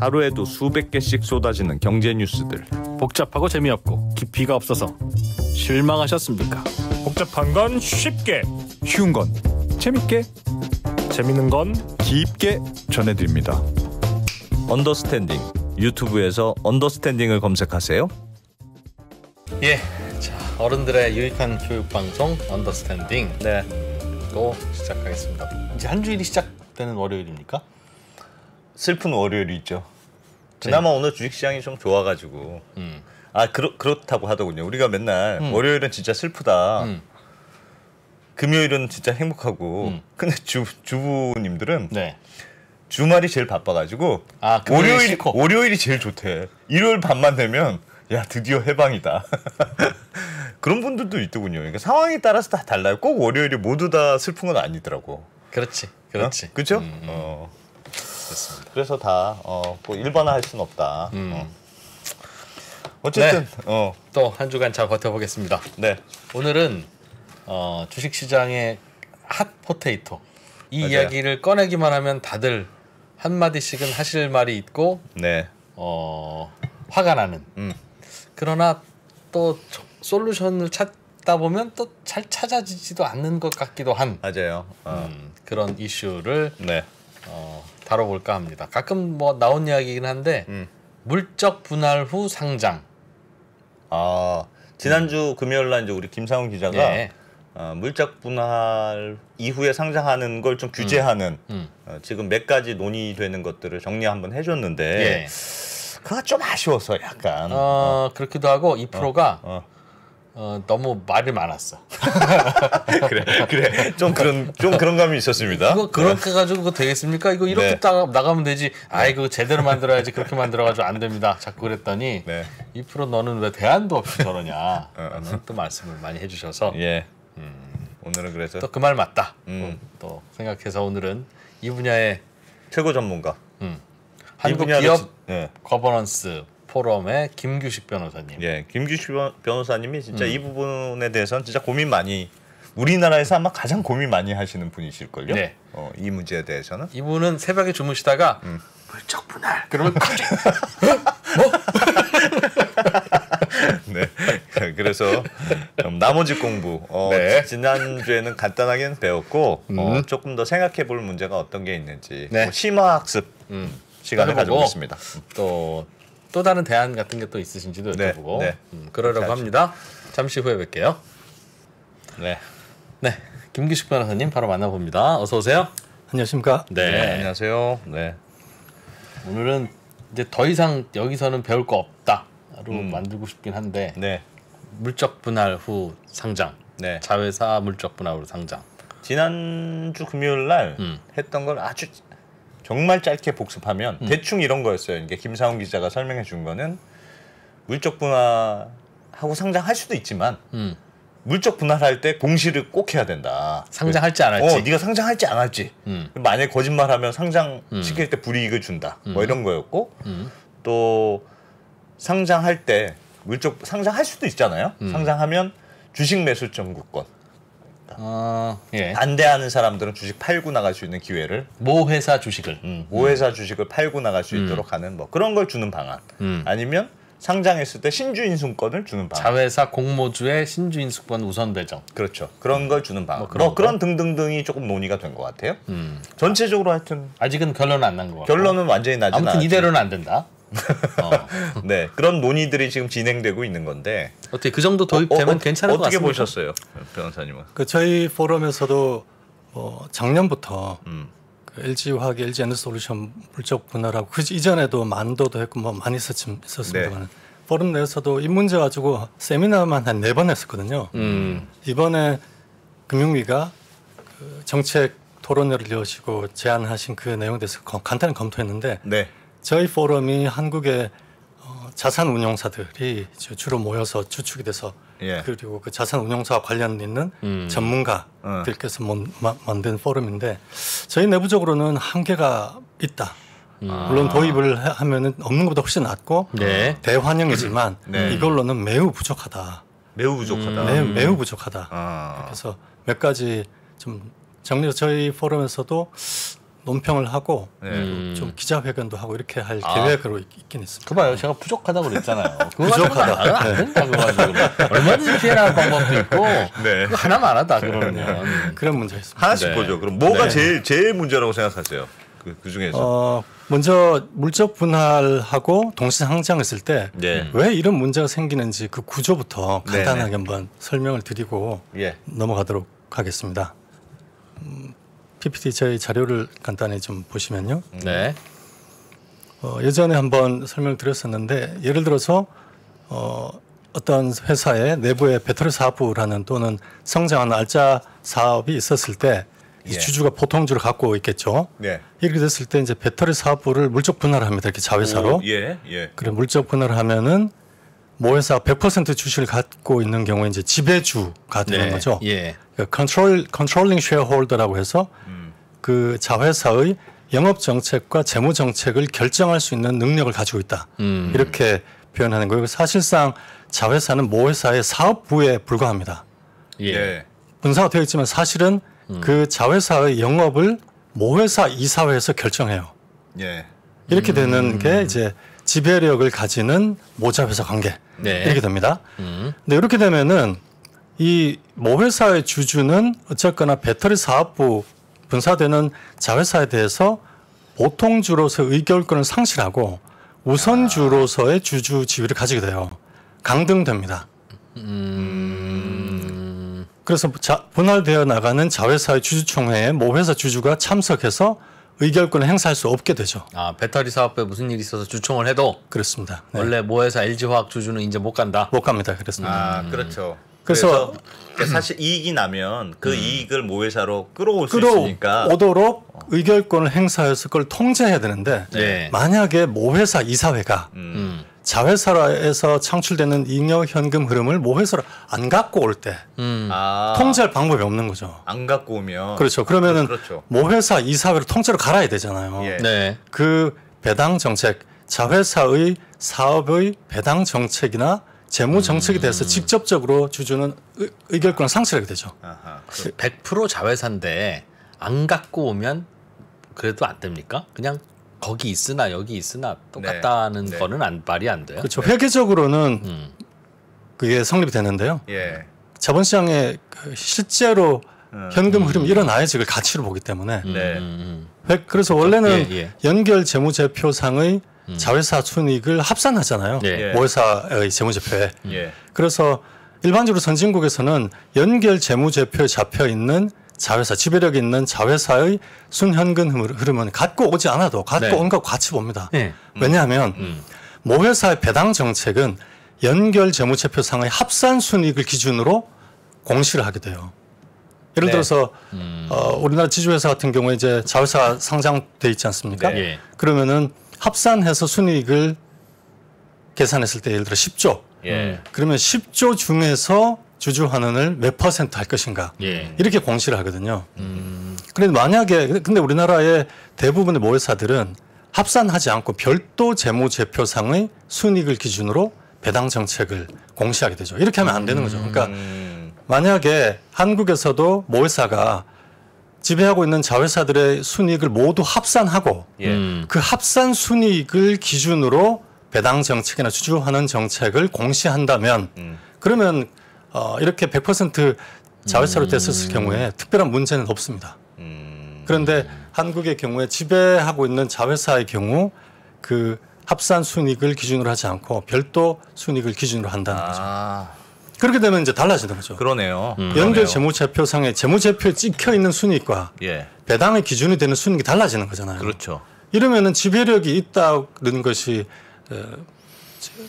하루에도 수백 개씩 쏟아지는 경제 뉴스들. 복잡하고 재미없고 깊이가 없어서 실망하셨습니까? 복잡한 건 쉽게, 쉬운 건 재밌게, 재밌는 건 깊게 전해드립니다. 언더스탠딩 유튜브에서 언더스탠딩을 검색하세요. 예, 자 어른들의 유익한 교육 방송 언더스탠딩 네, 또 시작하겠습니다. 이제 한 주일이 시작되는 월요일입니까? 슬픈 월요일이 있죠. 네. 그나마 네. 오늘 주식시장이 좀 좋아가지고 음. 아 그렇 그렇다고 하더군요. 우리가 맨날 음. 월요일은 진짜 슬프다. 음. 금요일은 진짜 행복하고 음. 근데 주 주부님들은 네. 주말이 제일 바빠가지고 아, 월요일 월요일이 제일 좋대. 일요일 밤만 되면 야 드디어 해방이다. 그런 분들도 있더군요. 그러니까 상황에 따라서 다 달라요. 꼭 월요일이 모두 다 슬픈 건 아니더라고. 그렇지, 어? 그렇지. 음, 음. 어? 그렇죠? 어. 그렇습니다. 그래서 다꼭 어, 뭐 일반화할 수는 없다. 음. 어. 어쨌든 네. 어. 또 한 주간 잘 버텨보겠습니다. 네. 오늘은 어, 주식시장의 핫 포테이토 이 맞아요. 이야기를 꺼내기만 하면 다들 한 마디씩은 하실 말이 있고 네. 어, 화가 나는. 음. 그러나 또 솔루션을 찾다 보면 또 잘 찾아지지도 않는 것 같기도 한 맞아요. 어. 음, 그런 이슈를 네. 어, 다뤄볼까 합니다. 가끔 뭐 나온 이야기긴 이 한데 음. 물적 분할 후 상장. 아 지난주 금요일 날 이제 우리 김상훈 기자가 예. 어, 물적 분할 이후에 상장하는 걸 좀 규제하는 음. 음. 어, 지금 몇 가지 논의되는 것들을 정리 한번 해줬는데 예. 그거 좀 아쉬워서 약간 어, 어. 그렇기도 하고 이 프로가 어, 어. 어, 너무 말이 많았어. 그래, 그래. 좀 그런, 좀 그런 감이 있었습니다. 그거 그렇게 네. 가지고 그거 되겠습니까? 이거 이렇게 네. 따, 나가면 되지. 아이고, 제대로 만들어야지. 그렇게 만들어가지고 안 됩니다. 자꾸 그랬더니, 네. 이 프로 너는 왜 대안도 없이 저러냐. 어, 어. 라는 또 말씀을 많이 해주셔서. 예. 음, 오늘은 그래서. 또 그 말 맞다. 음. 또 생각해서 오늘은 이 분야의 최고 전문가. 음. 한국 기업 지, 네. 거버넌스 포럼의 김규식 변호사님. 예, 김규식 변호사님이 진짜 음. 이 부분에 대해서는 진짜 고민 많이 우리나라에서 아마 가장 고민 많이 하시는 분이실걸요. 네. 어, 이 문제에 대해서는. 이분은 새벽에 주무시다가 음. 물적 분할. 그러면 그- 뭐? 네. 그래서 나머지 공부. 어, 네. 지난주에는 간단하게 배웠고 어, 음. 어, 조금 더 생각해 볼 문제가 어떤 게 있는지 네. 뭐 심화 학습 음. 시간을 가지고 뭐 있습니다. 또또 다른 대안 같은 게 또 있으신지도 네, 여쭤보고 네, 네. 음, 그러려고 합니다. 잠시 후에 뵐게요. 네. 네. 김기식 변호사님 바로 만나봅니다. 어서 오세요. 안녕하십니까? 네. 네 안녕하세요. 네. 오늘은 이제 더 이상 여기서는 배울 거 없다로 음. 만들고 싶긴 한데 네. 물적 분할 후 상장. 네. 자회사 물적 분할후 상장. 지난주 금요일 날 음. 했던 걸 아주 정말 짧게 복습하면 음. 대충 이런 거였어요. 이게 김사훈 기자가 설명해 준 거는 물적 분할하고 상장할 수도 있지만 음. 물적 분할할 때 공시를 꼭 해야 된다. 상장할지 안 할지. 어, 네가 상장할지 안 할지. 음. 만약에 거짓말하면 상장 음. 시킬 때 불이익을 준다. 뭐 음. 이런 거였고 음. 또 상장할 때 물적 상장할 수도 있잖아요. 상장하면 주식 매수점 구권 있니다 아, 예. 반대하는 사람들은 주식 팔고 나갈 수 있는 기회를 모 회사 주식을 음, 모 음. 회사 주식을 팔고 나갈 수 음. 있도록 하는 뭐 그런 걸 주는 방안 음. 아니면 상장했을 때 신주인수권을 주는 방안. 자회사 공모주의 신주인수권 우선 배정. 그렇죠. 그런 걸 주는 방안. 뭐 그런, 뭐 그런 등등등이 조금 논의가 된 것 같아요. 음. 전체적으로 하여튼 아직은 결론은 안 난 것같요 결론은 완전히 나지 않았 아무튼 이대로는 안 된다. 어. 네 그런 논의들이 지금 진행되고 있는 건데 어떻게 그 정도 도입되면 어, 어, 괜찮을 것 같습니다. 어떻게 보셨어요, 변호사님은? 그 저희 포럼에서도 뭐 작년부터 음. 그 LG 화학, LG 에너솔루션 물적 분할하고 그 이전에도 만도도 했고 뭐 많이 썼었습니다만 네. 포럼 내에서도 이 문제 가지고 세미나만 한 네 번 했었거든요. 음. 이번에 금융위가 그 정책 토론회를 여시고 제안하신 그 내용에 대해서 간단히 검토했는데. 네. 저희 포럼이 한국의 어, 자산 운용사들이 주로 모여서 주축이 돼서 예. 그리고 그 자산 운용사와 관련 있는 음. 전문가들께서 음. 만든 포럼인데 저희 내부적으로는 한계가 있다. 음. 아. 물론 도입을 하면은 없는 것보다 훨씬 낫고 네. 대환영이지만 네. 이걸로는 매우 부족하다. 매우 부족하다. 음. 네, 음. 매우 부족하다. 아. 그래서 몇 가지 좀 정리해서 저희 포럼에서도 논평을 하고 네. 음. 좀 기자회견도 하고 이렇게 할 아. 계획으로 있, 긴 있습니다. 그 봐요. 제가 부족하다고 그랬잖아요. 부족하다. 안 된다. 그 네. 가지고. 얼마든지 피해나갈 방법도 있고 네. 하나만 안다 그러면. 네. 그런 문제 있습니다. 하나씩 네. 보죠. 그럼 뭐가 네. 제일 제일 문제라고 생각하세요? 그, 그 중에서. 어, 먼저 물적 분할하고 동시 상장했을 때 왜 이런 문제가 생기는지 그 구조부터 간단하게 한번 설명을 드리고 예. 넘어가도록 하겠습니다. 음, PPT 저희 자료를 간단히 좀 보시면요. 네. 어, 예전에 한번 설명드렸었는데 예를 들어서 어, 어떤 회사의 내부의 배터리 사업부라는 또는 성장한 알짜 사업이 있었을 때 예. 주주가 보통주를 갖고 있겠죠. 예. 이렇게 됐을 때 이제 배터리 사업부를 물적 분할을 합니다. 이렇게 자회사로. 오, 예, 예. 그래 물적 분할을 하면은 모 회사 100% 주식을 갖고 있는 경우에 이제 지배주가 되는 네, 거죠. 예. 컨트롤 컨트롤링 쉐어홀더라고 해서 음. 그 자회사의 영업 정책과 재무 정책을 결정할 수 있는 능력을 가지고 있다. 음. 이렇게 표현하는 거예요. 사실상 자회사는 모회사의 사업부에 불과합니다. 예. 예. 분사가 되어 있지만 사실은 음. 그 자회사의 영업을 모회사 이사회에서 결정해요. 예. 이렇게 되는 음. 게 이제 지배력을 가지는 모자회사 관계 네. 이렇게 됩니다. 음. 근데 이렇게 되면은 이 모회사의 주주는 어쨌거나 배터리 사업부 분사되는 자회사에 대해서 보통주로서 의결권을 의 상실하고 우선주로서의 아. 주주 지위를 가지게 돼요. 강등됩니다. 음... 그래서 자, 분할되어 나가는 자회사의 주주총회에 모회사 주주가 참석해서 의결권을 행사할 수 없게 되죠. 아 배터리 사업부에 무슨 일이 있어서 주총을 해도 그렇습니다. 네. 원래 모회사 LG화학 주주는 이제 못 간다. 못 갑니다. 그렇습니다. 아 그렇죠. 음... 그래서, 그래서 그러니까 사실 이익이 나면 그 음. 이익을 모회사로 끌어올 수 있으니까 오도록 어. 의결권을 행사해서 그걸 통제해야 되는데 네. 만약에 모회사 이사회가 음. 자회사에서 창출되는 잉여 현금 흐름을 모회사로 안 갖고 올때 음. 아. 통제할 방법이 없는 거죠. 안 갖고 오면 그렇죠. 그러면은 네, 그렇죠. 모회사 이사회로 통째로 갈아야 되잖아요. 예. 네. 그 배당 정책 자회사의 사업의 배당 정책이나 재무 정책에 대해서 음. 직접적으로 주주는 의, 의결권 을 상실하게 되죠. 아하, 100% 그 자회사인데 안 갖고 오면 그래도 안 됩니까? 그냥 거기 있으나 여기 있으나 똑같다는 네. 네. 거는 안, 말이 안 돼요. 그렇죠. 네. 회계적으로는 음. 그게 성립이 되는데요. 예. 자본시장에 그 실제로 음. 현금 흐름이 음. 일어나야지 그걸 가치로 보기 때문에. 네. 음. 음 그래서 원래는 예, 예. 연결 재무제표상의 음. 자회사 순익을 합산하잖아요. 네. 예. 모회사의 재무제표에. 예. 그래서 일반적으로 선진국에서는 연결 재무제표에 잡혀 있는 자회사 지배력 있는 자회사의 순현금 흐름은 갖고 오지 않아도 갖고 네. 온것 같이 봅니다. 네. 음. 왜냐하면 음. 모회사의 배당 정책은 연결 재무제표상의 합산 순이익을 기준으로 공시를 하게 돼요. 예를 네. 들어서 음. 어, 우리나라 지주회사 같은 경우에 이제 자회사 상장돼 있지 않습니까? 네. 예. 그러면은 합산해서 순이익을 계산했을 때 예를 들어 10조. 예. 그러면 10조 중에서 주주 환원을 몇 퍼센트 할 것인가. 예. 이렇게 공시를 하거든요. 음. 그런데 만약에 근데 우리나라의 대부분의 모회사들은 합산하지 않고 별도 재무제표상의 순이익을 기준으로 배당 정책을 공시하게 되죠. 이렇게 하면 안 되는 거죠. 그러니까 음. 만약에 한국에서도 모회사가 지배하고 있는 자회사들의 순이익을 모두 합산하고 예. 음. 그 합산 순이익을 기준으로 배당 정책이나 주주하는 정책을 공시한다면 음. 그러면 어, 이렇게 100% 자회사로 음. 됐었을 음. 경우에 특별한 문제는 없습니다. 음. 그런데 한국의 경우에 지배하고 있는 자회사의 경우 그 합산 순익을 이 기준으로 하지 않고 별도 순익을 이 기준으로 한다는 아. 거죠. 그렇게 되면 이제 달라지는 거죠. 그러네요. 음, 연결 재무제표상에 재무제표에 찍혀 있는 순위과 예. 배당의 기준이 되는 순위가 달라지는 거잖아요. 그렇죠. 이러면은 지배력이 있다는 것이 에,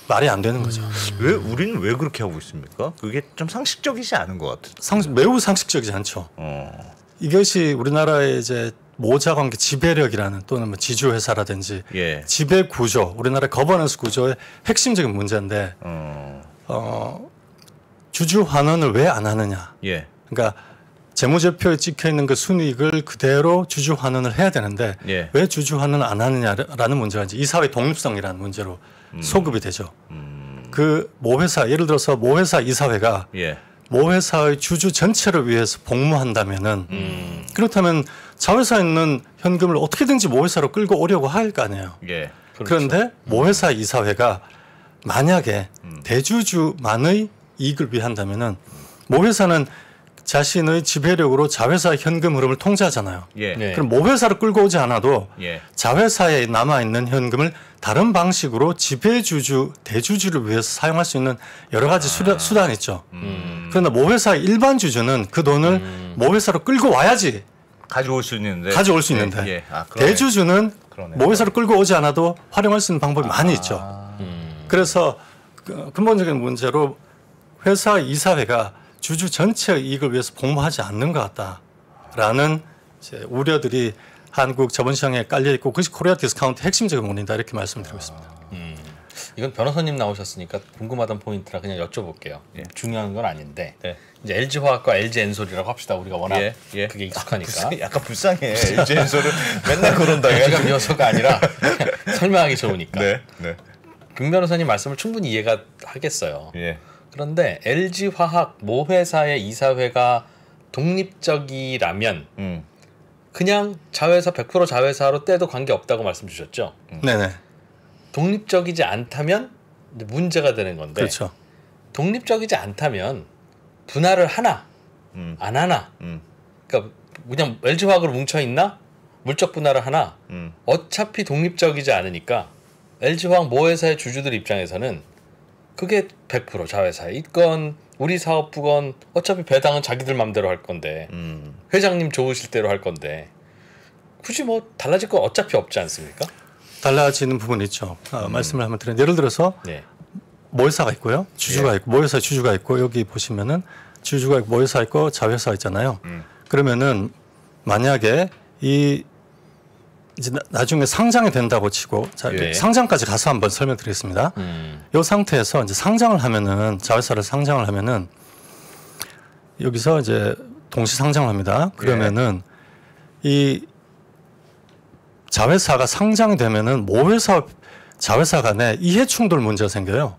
말이 안 되는 거죠. 음. 왜 우리는 왜 그렇게 하고 있습니까? 그게 좀 상식적이지 않은 것 같아요. 상식, 매우 상식적이지 않죠. 어. 이것이 우리나라의 이제 모자관계 지배력이라는 또는 뭐 지주회사라든지 예. 지배 구조, 우리나라 거버넌스 구조의 핵심적인 문제인데 어. 어 주주 환원을 왜 안 하느냐. 예. 그러니까 재무제표에 찍혀 있는 그 순이익을 그대로 주주 환원을 해야 되는데 예. 왜 주주 환원 안 하느냐라는 문제가 이제 이사회 독립성이라는 문제로 음. 소급이 되죠. 음. 그 모회사 예를 들어서 모회사 이사회가 예. 모회사의 주주 전체를 위해서 복무한다면은 음. 그렇다면 자회사에 있는 현금을 어떻게든지 모회사로 끌고 오려고 할 거 아니에요. 예. 그렇죠. 그런데 모회사 음. 이사회가 만약에 음. 대주주만의 이익을 위한다면은 모 회사는 자신의 지배력으로 자회사 현금 흐름을 통제하잖아요. 예. 네. 그럼 모회사를 끌고 오지 않아도 예. 자회사에 남아 있는 현금을 다른 방식으로 지배주주 대주주를 위해서 사용할 수 있는 여러 가지 아. 수단이 있죠. 음. 그러나 모회사 일반 주주는 그 돈을 음. 모회사로 끌고 와야지 가져올 수 있는데 가져올 수 있는데 예. 예. 아, 대주주는 그러네. 모회사로 끌고 오지 않아도 활용할 수 있는 방법이 아. 많이 있죠. 음. 그래서 그 근본적인 문제로 회사 이사회가 주주 전체 이익을 위해서 복무하지 않는 것 같다라는 우려들이 한국 자본시장에 깔려 있고 그것이 코리아 디스카운트 핵심적인 원인이다 이렇게 말씀드리고 있습니다. 음, 이건 변호사님 나오셨으니까 궁금하던 포인트라 그냥 여쭤볼게요. 예. 중요한 건 아닌데 네. 이제 LG 화학과 LG 엔솔이라고 합시다. 우리가 워낙 예, 예. 그게 아, 익숙하니까. 아, 불쌍, 약간 불쌍해. LG 엔솔은 맨날 그런다. 제가 미워서가 아니라 설명하기 좋으니까. 네, 네. 김 변호사님 말씀을 충분히 이해가 하겠어요. 예. 그런데 LG 화학 모회사의 이사회가 독립적이라면 음. 그냥 자회사 100% 자회사로 떼도 관계 없다고 말씀 주셨죠. 음. 네네. 독립적이지 않다면 문제가 되는 건데. 그렇죠. 독립적이지 않다면 분할을 하나 음. 안 하나. 음. 그러니까 그냥 LG 화학으로 뭉쳐 있나? 물적 분할을 하나. 음. 어차피 독립적이지 않으니까 LG 화학 모회사의 주주들 입장에서는 그게 100% 자회사에 있건 우리 사업부건 어차피 배당은 자기들 맘대로 할 건데 음. 회장님 좋으실 대로 할 건데 굳이 뭐 달라질 건 어차피 없지 않습니까? 달라지는 부분 있죠. 아, 음. 말씀을 한번 드리면 예를 들어서 네. 모회사가 있고요, 주주가 예. 있고 모회사 주주가 있고 여기 보시면은 주주가 있고 모회사 있고 자회사 있잖아요. 음. 그러면은 만약에 이 이제 나, 중에 상장이 된다고 치고 자, 예. 상장까지 가서 한번 설명드리겠습니다. 음. 상태에서 이제 상장을 하면은 자회사를 상장을 하면은 여기서 이제 동시 상장을 합니다. 그러면은 예. 이 자회사가 상장이 되면은 모회사 자회사 간에 이해 충돌 문제가 생겨요.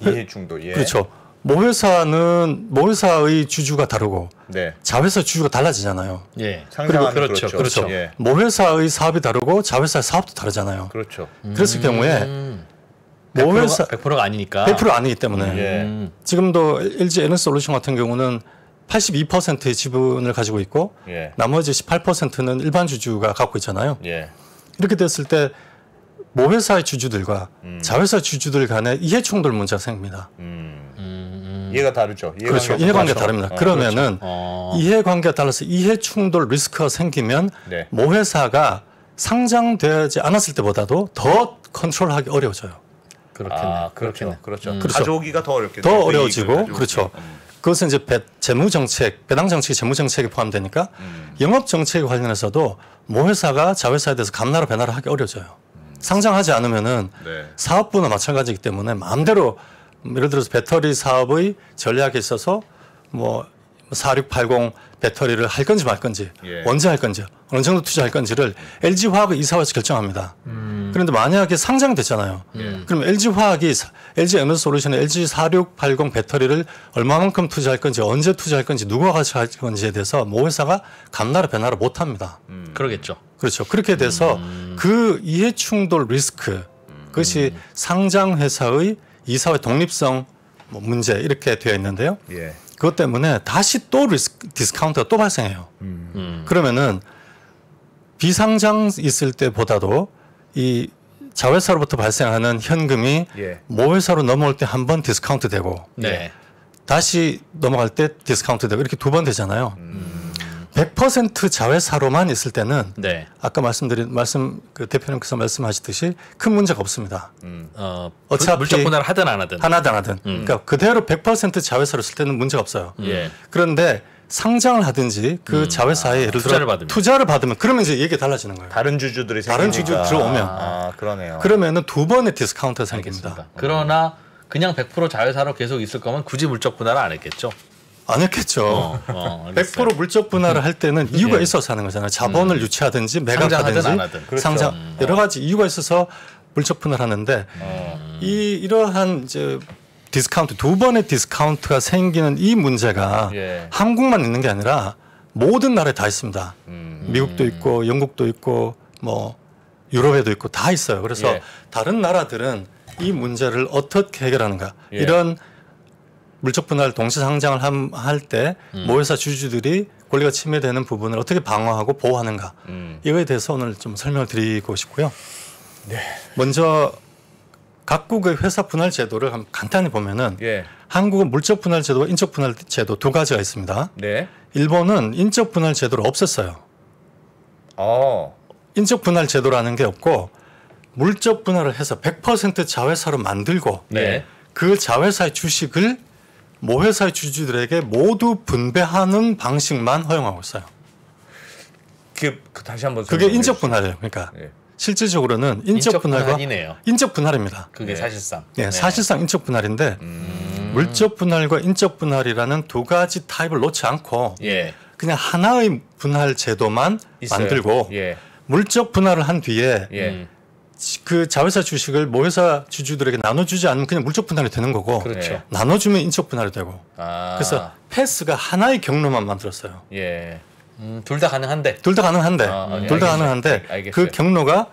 이해 충돌. 예. 그렇죠. 모회사는 모회사의 주주가 다르고 네. 자회사 주주가 달라지잖아요. 예. 그리고 그렇죠. 그렇죠. 그렇죠. 예. 모회사의 사업이 다르고 자회사의 사업도 다르잖아요. 그렇죠. 그랬을 음. 경우에 모회사 100%가, 100%가 아니니까 100% 아니기 때문에 음. 예. 지금도 LG 에너지 솔루션 같은 경우는 82%의 지분을 가지고 있고 예. 나머지 18%는 일반 주주가 갖고 있잖아요. 예. 이렇게 됐을 때 모회사의 주주들과 음. 자회사 주주들 간에 이해 충돌 문제가 생깁니다. 음. 음. 이해가 다르죠. 그렇죠. 이해관계가 어, 다릅니다. 어, 그러면은 그렇죠. 어. 이해관계가 달라서 이해충돌 리스크가 생기면 네. 모 회사가 상장되지 않았을 때보다도 더 컨트롤하기 어려워져요. 그렇겠네. 아, 그렇겠네. 그렇죠. 그렇죠. 음. 그렇죠. 가져오기가 더어렵겠네더 그 어려워지고 그렇죠. 음. 그것은 이제 배, 재무 정책, 배당 정책이 재무 정책에 포함되니까 음. 영업 정책 관련해서도 모 회사가 자회사에 대해서 감나로변나라 하기 어려워져요. 상장하지 않으면은 네. 사업부는 마찬가지이기 때문에 마음대로 예를 들어서 배터리 사업의 전략에 있어서 뭐4680 배터리를 할 건지 말 건지 예. 언제 할 건지 어느 정도 투자할 건지를 LG 화학의 이사회에서 결정합니다. 음. 그런데 만약에 상장됐잖아요. 예. 그럼 LG 화학이 LG 에너지 솔루션의 LG 4680 배터리를 얼마만큼 투자할 건지 언제 투자할 건지 누가 같이 할 건지에 대해서 모 회사가 감나라 변화를 못 합니다. 음. 그러겠죠. 그렇죠. 그렇게 돼서 음. 그 이해 충돌 리스크 그것이 음. 상장 회사의 이 사회 독립성 뭐 문제 이렇게 되어 있는데요. 예. 그것 때문에 다시 또 리스크, 디스카운트가 또 발생해요. 음. 음. 그러면은 비상장 있을 때보다도 이 자회사로부터 발생하는 현금이 예. 모회사로 넘어올 때 한 번 디스카운트 되고 네. 다시 넘어갈 때 디스카운트 되고 이렇게 두 번 되잖아요. 음. 100% 자회사로만 있을 때는 네. 아까 말씀드린 말씀 그 대표님께서 말씀하시듯이 큰 문제가 없습니다. 음. 어, 그 차피 물적 분할 하든 안 하든 하나안 하든 음. 그러니까 그대로 100% 자회사로 쓸 때는 문제가 없어요. 예. 그런데 상장을 하든지 그 음. 자회사에 아, 예를 들어 투자를 받으면. 투자를 받으면 그러면 이제 얘기가 달라지는 거예요. 다른 주주들이 다른 주주 들어오면 아, 그러네요. 그러면은 두 번의 디스카운트가 생깁니다. 그러나 그냥 100% 자회사로 계속 있을 거면 굳이 물적 분할을 안 했겠죠. 안 했겠죠. 어, 어, 100% 물적 분할을 할 때는 음. 이유가 예. 있어서 하는 거잖아요. 자본을 음. 유치하든지 매각하든지 그렇죠. 상장 음. 여러 가지 이유가 있어서 물적 분할하는데 음. 어. 이 이러한 이제 디스카운트 두 번의 디스카운트가 생기는 이 문제가 예. 한국만 있는 게 아니라 모든 나라에 다 있습니다. 음. 미국도 음. 있고 영국도 있고 뭐 유럽에도 있고 다 있어요. 그래서 예. 다른 나라들은 이 문제를 어떻게 해결하는가 예. 이런 물적 분할 동시 상장을 할때 음. 모회사 주주들이 권리가 침해되는 부분을 어떻게 방어하고 보호하는가 음. 이거에 대해서 오늘 좀 설명을 드리고 싶고요. 네. 먼저 각국의 회사 분할 제도를 간단히 보면은 예. 한국은 물적 분할 제도와 인적 분할 제도 두 가지가 있습니다. 네. 일본은 인적 분할 제도를 없앴어요. 어. 인적 분할 제도라는 게 없고 물적 분할을 해서 100% 자회사로 만들고 네. 그 자회사의 주식을 모회사의 주주들에게 모두 분배하는 방식만 허용하고 있어요. 그, 그 다시 한번 그게 인적 분할이에요. 그러니까 네. 실질적으로는 인적, 분할과 분할이네요. 인적 분할입니다. 그게 네. 사실상. 예, 네, 사실상 인적 분할인데 음... 물적 분할과 인적 분할이라는 두 가지 타입을 놓지 않고 예. 그냥 하나의 분할 제도만 있어요. 만들고 예. 물적 분할을 한 뒤에 예. 음. 그 자회사 주식을 모회사 주주들에게 나눠주지 않으면 그냥 물적 분할이 되는 거고 그렇죠. 예. 나눠주면 인적 분할이 되고 아. 그래서 패스가 하나의 경로만 만들었어요. 예. 음, 둘다 가능한데. 둘 다 가능한데. 아, 아 예, 둘다 가능한데 알겠어요. 그 경로가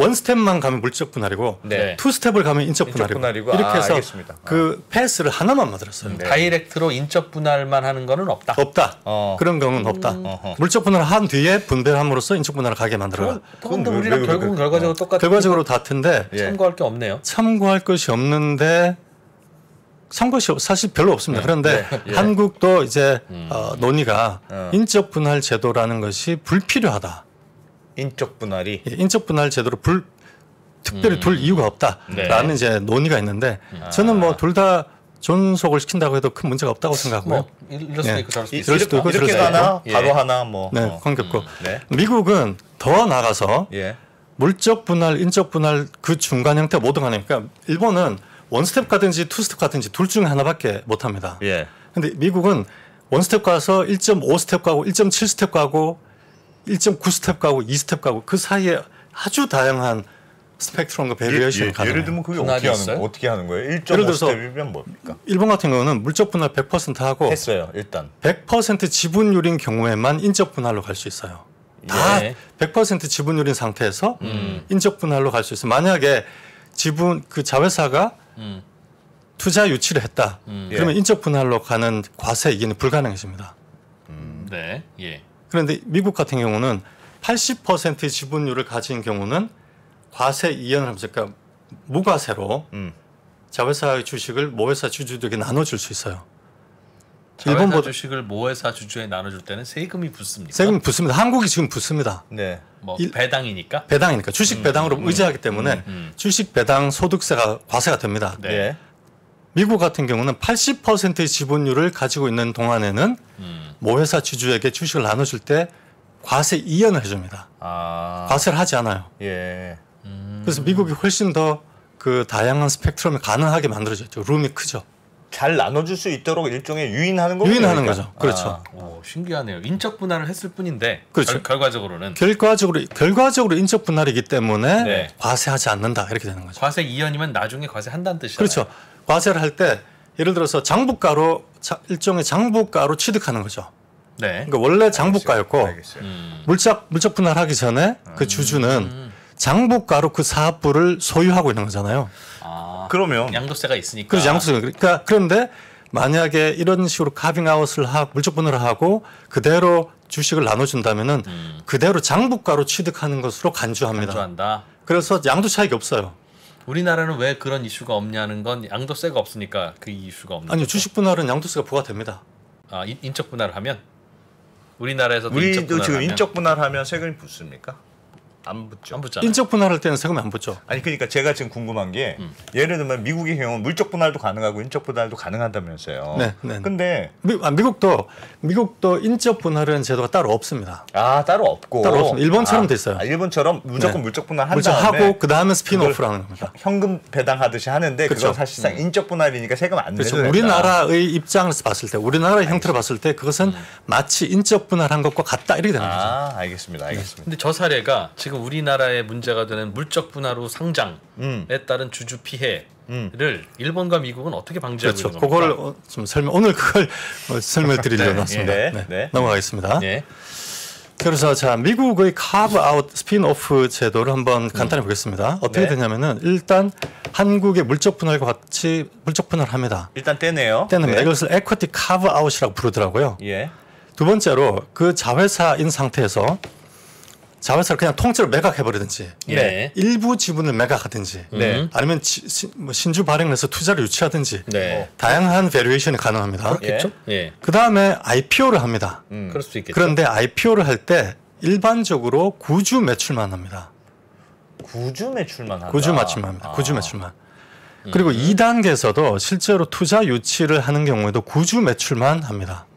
원 스텝만 가면 물적 분할이고 네. 투 스텝을 가면 인적 분할이고, 분할이고. 이렇게 아, 해서 그 아, 그 패스를 하나만 만들었어요. 네. 다이렉트로 인적 분할만 하는 거는 없다. 없다. 어. 그런 경우는 음. 없다. 음. 물적 분할을 한 뒤에 분배함으로써 인적 분할을 가게 만들어라. 그건, 그 우리랑 결국은 결과적으로 어. 똑같은 결과적으로 같은데 예. 참고할 게 없네요. 참고할 것이 없는데 참고시 사실 별로 없습니다. 네, 그런데 네, 예. 한국도 이제 음, 어, 논의가 어. 인적 분할 제도라는 것이 불필요하다. 인적 분할이 인적 분할 제대로 불 특별히 음. 둘 이유가 없다라는 네. 이제 논의가 있는데 아. 저는 뭐 둘 다 존속을 시킨다고 해도 큰 문제가 없다고 생각하고 뭐, 네. 이럴 수도 있고 저럴 수도 있고 바로 하나 뭐 네, 어. 관계없고 음. 네. 미국은 더 나가서 예. 물적 분할, 인적 분할 그 중간 형태 모두 가능니까 일본은 원 스텝 가든지 투 스텝 가든지 둘 중에 하나밖에 못 합니다. 예. 근데 미국은 원 스텝 가서 1.5 스텝 가고 1.7 스텝 가고 1.9스텝 가고 2스텝 가고 그 사이에 아주 다양한 스펙트럼과 베리에이션을 예, 가능 예, 예를 들면 그게 어떻게 하는, 거예요? 어떻게 하는 거예요? 1.5스텝이면 뭡니까? 일본 같은 경우는 물적 분할 100% 하고 했어요. 일단 100% 지분율인 경우에만 인적 분할로 갈 수 있어요. 다 100% 예. 지분율인 상태에서 음. 인적 분할로 갈 수 있어요. 만약에 지분 그 자회사가 음. 투자 유치를 했다. 음. 그러면 예. 인적 분할로 가는 과세 이기는 불가능해집니다. 음. 네. 예. 그런데 미국 같은 경우는 80%의 지분율을 가진 경우는 과세 이연을 하면서 그러니까 무과세로 음. 자회사의 주식을 모회사 주주들에게 나눠줄 수 있어요. 일본 주식을 모회사 주주에 나눠줄 때는 세금이 붙습니다. 세금이 붙습니다. 한국이 지금 붙습니다. 네, 뭐 일, 배당이니까. 배당이니까 주식 배당으로 음, 음 의지하기 때문에 음, 음, 음, 주식 배당 소득세가 과세가 됩니다. 네. 미국 같은 경우는 80%의 지분율을 가지고 있는 동안에는 음. 모 회사 주주에게 주식을 나눠줄 때 과세 이연을 해줍니다. 아. 과세를 하지 않아요. 예. 음. 그래서 미국이 훨씬 더 그 다양한 스펙트럼이 가능하게 만들어졌죠. 룸이 크죠. 잘 나눠줄 수 있도록 일종의 유인하는 거죠. 유인하는 그러니까. 거죠. 그렇죠. 아, 오, 신기하네요. 인적 분할을 했을 뿐인데 그렇죠. 결, 과적으로는 결과적으로 결과적으로 인적 분할이기 때문에 네. 과세하지 않는다 이렇게 되는 거죠. 과세 이연이면 나중에 과세한다는 뜻이죠. 그렇죠. 과세를 할 때 예를 들어서 장부가로 일종의 장부가로 취득하는 거죠. 네. 그러니까 원래 장부가였고 음. 음. 물적 물적 분할하기 전에 그 음. 주주는 장부가로 그 사업부를 소유하고 있는 거잖아요. 아, 그러면 양도세가 있으니까. 그 양도세. 그러니까 그런데 만약에 이런 식으로 카빙아웃을 하 물적 분할을 하고 그대로 주식을 나눠준다면은 음. 그대로 장부가로 취득하는 것으로 간주합니다. 간주한다. 그래서 양도 차익이 없어요. 우리나라는 왜 그런 이슈가 없냐는 건 양도세가 없으니까 그 이슈가 없는 아니요 거죠. 주식 분할은 양도세가 부과됩니다. 아 인, 적분할 하면 우리나라에서 우리도 지금 인적 분할하면 세금이 붙습니까? 안 붙죠. 안 붙잖아요. 인적 분할할 때는 세금 이안 붙죠. 아니 그러니까 제가 지금 궁금한 게 음. 예를 들면 미국의 경우 물적 분할도 가능하고 인적 분할도 가능하다면서요. 네. 네. 근데 미, 아, 미국도 미국도 인적 분할은 제도가 따로 없습니다. 아 따로 없고 따로 없습니다. 일본처럼 아, 돼 있어요. 아, 일본처럼 무조건 네. 물적 분할 한 물적 하고 그 다음에 스피노프라는 겁니다. 현금 배당 하듯이 하는데 그쵸. 그건 사실상 음. 인적 분할이니까 세금 안 내죠. 그렇죠. 우리나라의 입장에서 봤을 때 우리나라의 알겠습니다. 형태로 봤을 때 그것은 음. 마치 인적 분할한 것과 같다 이렇게 되는 거죠. 아 알겠습니다. 알겠습니다. 네. 근데 저 사례가 지금 지금 우리나라의 문제가 되는 물적 분화로 상장에 음. 따른 주주 피해를 음. 일본과 미국은 어떻게 방지하고 그렇죠. 있는 겁니까? 그걸 어, 좀 설명 오늘 그걸 어, 설명 드리려고 네. 했습니다. 네, 네, 네. 넘어가겠습니다. 네. 그래서 자 미국의 카브 아웃 스피인오프 제도를 한번 간단히 음. 보겠습니다. 어떻게 네. 되냐면은 일단 한국의 물적 분할과 같이 물적 분할을 합니다. 일단 떼네요. 떼는 네. 이것을 에쿼티 카브 아웃이라고 부르더라고요. 예. 두 번째로 그 자회사인 상태에서 자회사를 그냥 통째로 매각해버리든지 예. 네. 네. 일부 지분을 매각하든지 음. 네. 아니면 지, 신, 뭐 신주 발행해서 을 투자를 유치하든지 네. 뭐 다양한 밸류에이션이 가능합니다. 그렇겠죠. 예. 예. 그 다음에 IPO를 합니다. 음. 그럴 수 있겠죠. 그런데 IPO를 할 때 일반적으로 구주 매출만 합니다. 구주 매출만 한다. 구주 매출만 합니다. 아. 구주 매출만. 음. 그리고 음. 2단계에서도 실제로 투자 유치를 하는 경우에도 구주 매출만 합니다.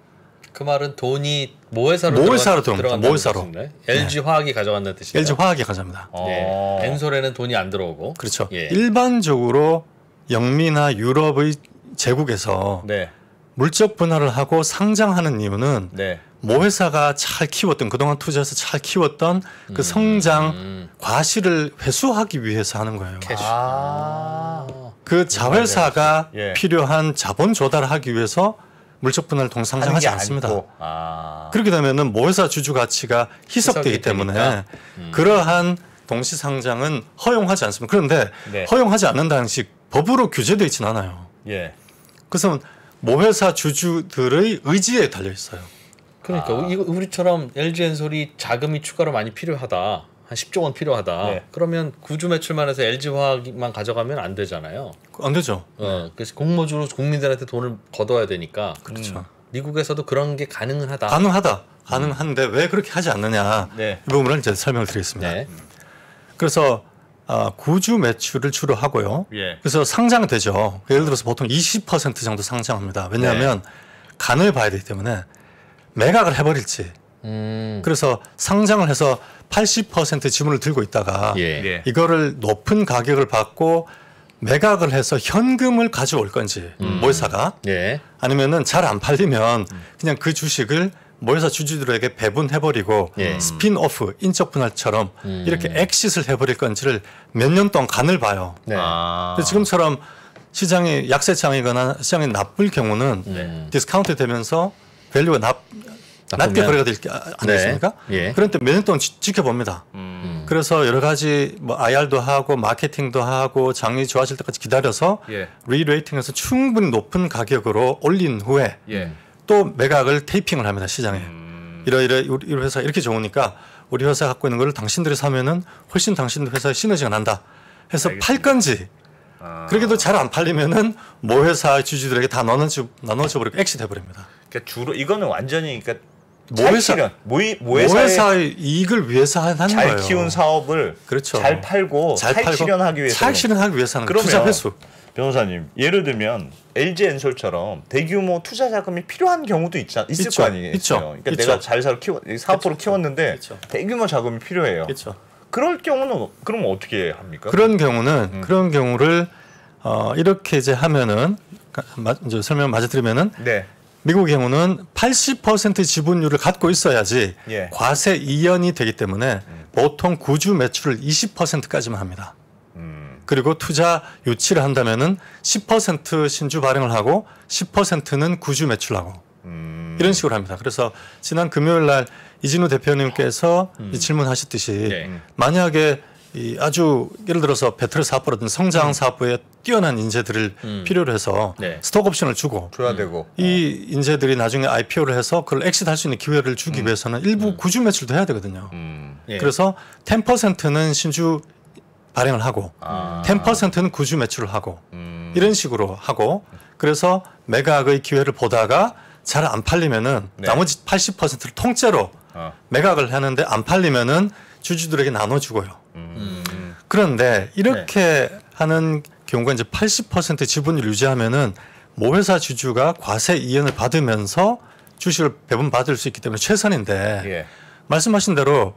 그 말은 돈이 모회사로 모회사로 들어간 모회사로 LG 네. 화학이 가져간다는 뜻이죠. LG 화학이 가져갑니다. 예. 엔솔에는 돈이 안 들어오고 그렇죠. 예. 일반적으로 영미나 유럽의 제국에서 네. 물적 분할을 하고 상장하는 이유는 네. 모회사가 잘 키웠던 그동안 투자해서 잘 키웠던 그 음. 성장 음. 과실을 회수하기 위해서 하는 거예요. 아. 그 자회사가 네, 예. 필요한 자본 조달하기 위해서 물적 분할 동상장하지 않습니다. 아. 그렇게 되면은 모회사 주주 가치가 희석되기 때문에 음. 그러한 동시 상장은 허용하지 않습니다. 그런데 네. 허용하지 않는다는 식 법으로 규제되어 있지는 않아요. 예. 그래서 모회사 주주들의 의지에 달려 있어요. 그러니까 아. 우리처럼 LG 엔솔이 자금이 추가로 많이 필요하다. 한 10조 원 필요하다. 네. 그러면 구주 매출만 해서 LG화학만 가져가면 안 되잖아요. 안 되죠. 어, 그래서 공모주로 국민들한테 돈을 걷어야 되니까. 그렇죠. 음. 미국에서도 그런 게가능 하다. 가능하다. 가능한데 음. 왜 그렇게 하지 않느냐. 네. 이 부분을 이제 설명을 드리겠습니다. 네. 그래서 아, 구주 매출을 주로 하고요. 예. 그래서 상장되죠. 예를 들어서 보통 20% 정도 상장합니다. 왜냐하면 네. 간을 봐야 되기 때문에 매각을 해버릴지 음. 그래서 상장을 해서 80% 지분을 들고 있다가 예. 예. 이거를 높은 가격을 받고 매각을 해서 현금을 가져올 건지 음. 모회사가 예. 아니면은 잘 안 팔리면 그냥 그 주식을 모회사 주주들에게 배분해버리고 예. 스핀오프 인적 분할처럼 음. 이렇게 엑싯을 해버릴 건지를 몇 년 동안 간을 봐요. 네. 아. 근데 지금처럼 시장이 약세장이거나 시장이 나쁠 경우는 네. 디스카운트 되면서 밸류가 나, 라떼 거래가 될게 아니겠습니까 네. 예. 그런데 몇 년 동안 지, 지켜봅니다. 음. 그래서 여러 가지 뭐 IR도 하고 마케팅도 하고 장이 좋아질 때까지 기다려서 예. 리레이팅해서 충분히 높은 가격으로 올린 후에 예. 또 매각을 테이핑을 합니다 시장에. 음. 이러이러 우리 회사 이렇게 좋으니까 우리 회사 갖고 있는 거를 당신들이 사면은 훨씬 당신 회사에 시너지가 난다. 해서 알겠습니다. 팔 건지 아. 그렇게도 잘 안 팔리면은 모 회사 주주들에게 다 나눠줘 나눠줘 버리고 엑시돼 버립니다. 그러니까 주로 이거는 완전히 그러니까 모회사 모의, 모회사의, 이익을 위해서 한, 잘 거예요. 키운 사업을 그렇죠. 잘 팔고 잘 팔고, 실현하기 위해서 차익 실현하기 위해서 하는 투자 회수. 변호사님 예를 들면 LG 엔솔처럼 대규모 투자 자금이 필요한 경우도 있, 있을 있죠. 거아니겠요 있죠. 그러니까 있죠. 내가 자 키워 사업으로 키웠는데 대규모 자금이 필요해요. 그렇 그럴 경우는 어, 그럼 어떻게 합니까? 그런 경우는 음. 그런 경우를 어, 이렇게 이제 하면은 이제 설명 마저 드리면은 네. 미국의 경우는 80% 지분율을 갖고 있어야지 예. 과세 이연이 되기 때문에 음. 보통 구주 매출을 20%까지만 합니다. 음. 그리고 투자 유치를 한다면은 10% 신주 발행을 하고 10%는 구주 매출하고 음. 이런 식으로 합니다. 그래서 지난 금요일 날 이진우 대표님께서 음. 이 질문하셨듯이 네. 만약에 이 아주 예를 들어서 배트롤 사업부라든 성장 음. 사업부의 뛰어난 인재들을 음. 필요로 해서 네. 스톡 옵션을 주고 줘야 되고 음. 이 인재들이 나중에 IPO를 해서 그걸 엑시트할 수 있는 기회를 주기 음. 위해서는 일부 음. 구주 매출도 해야 되거든요. 예. 그래서 10%는 신주 발행을 하고 아. 10%는 구주 매출을 하고 이런 식으로 하고 그래서 매각의 기회를 보다가 잘 안 팔리면은 네. 나머지 80%를 통째로 어. 매각을 하는데 안 팔리면은 주주들에게 나눠주고요. 음. 그런데 이렇게 네. 하는 경우가 이제 80% 지분을 유지하면은 모 회사 주주가 과세 이연을 받으면서 주식을 배분받을 수 있기 때문에 최선인데 예. 말씀하신 대로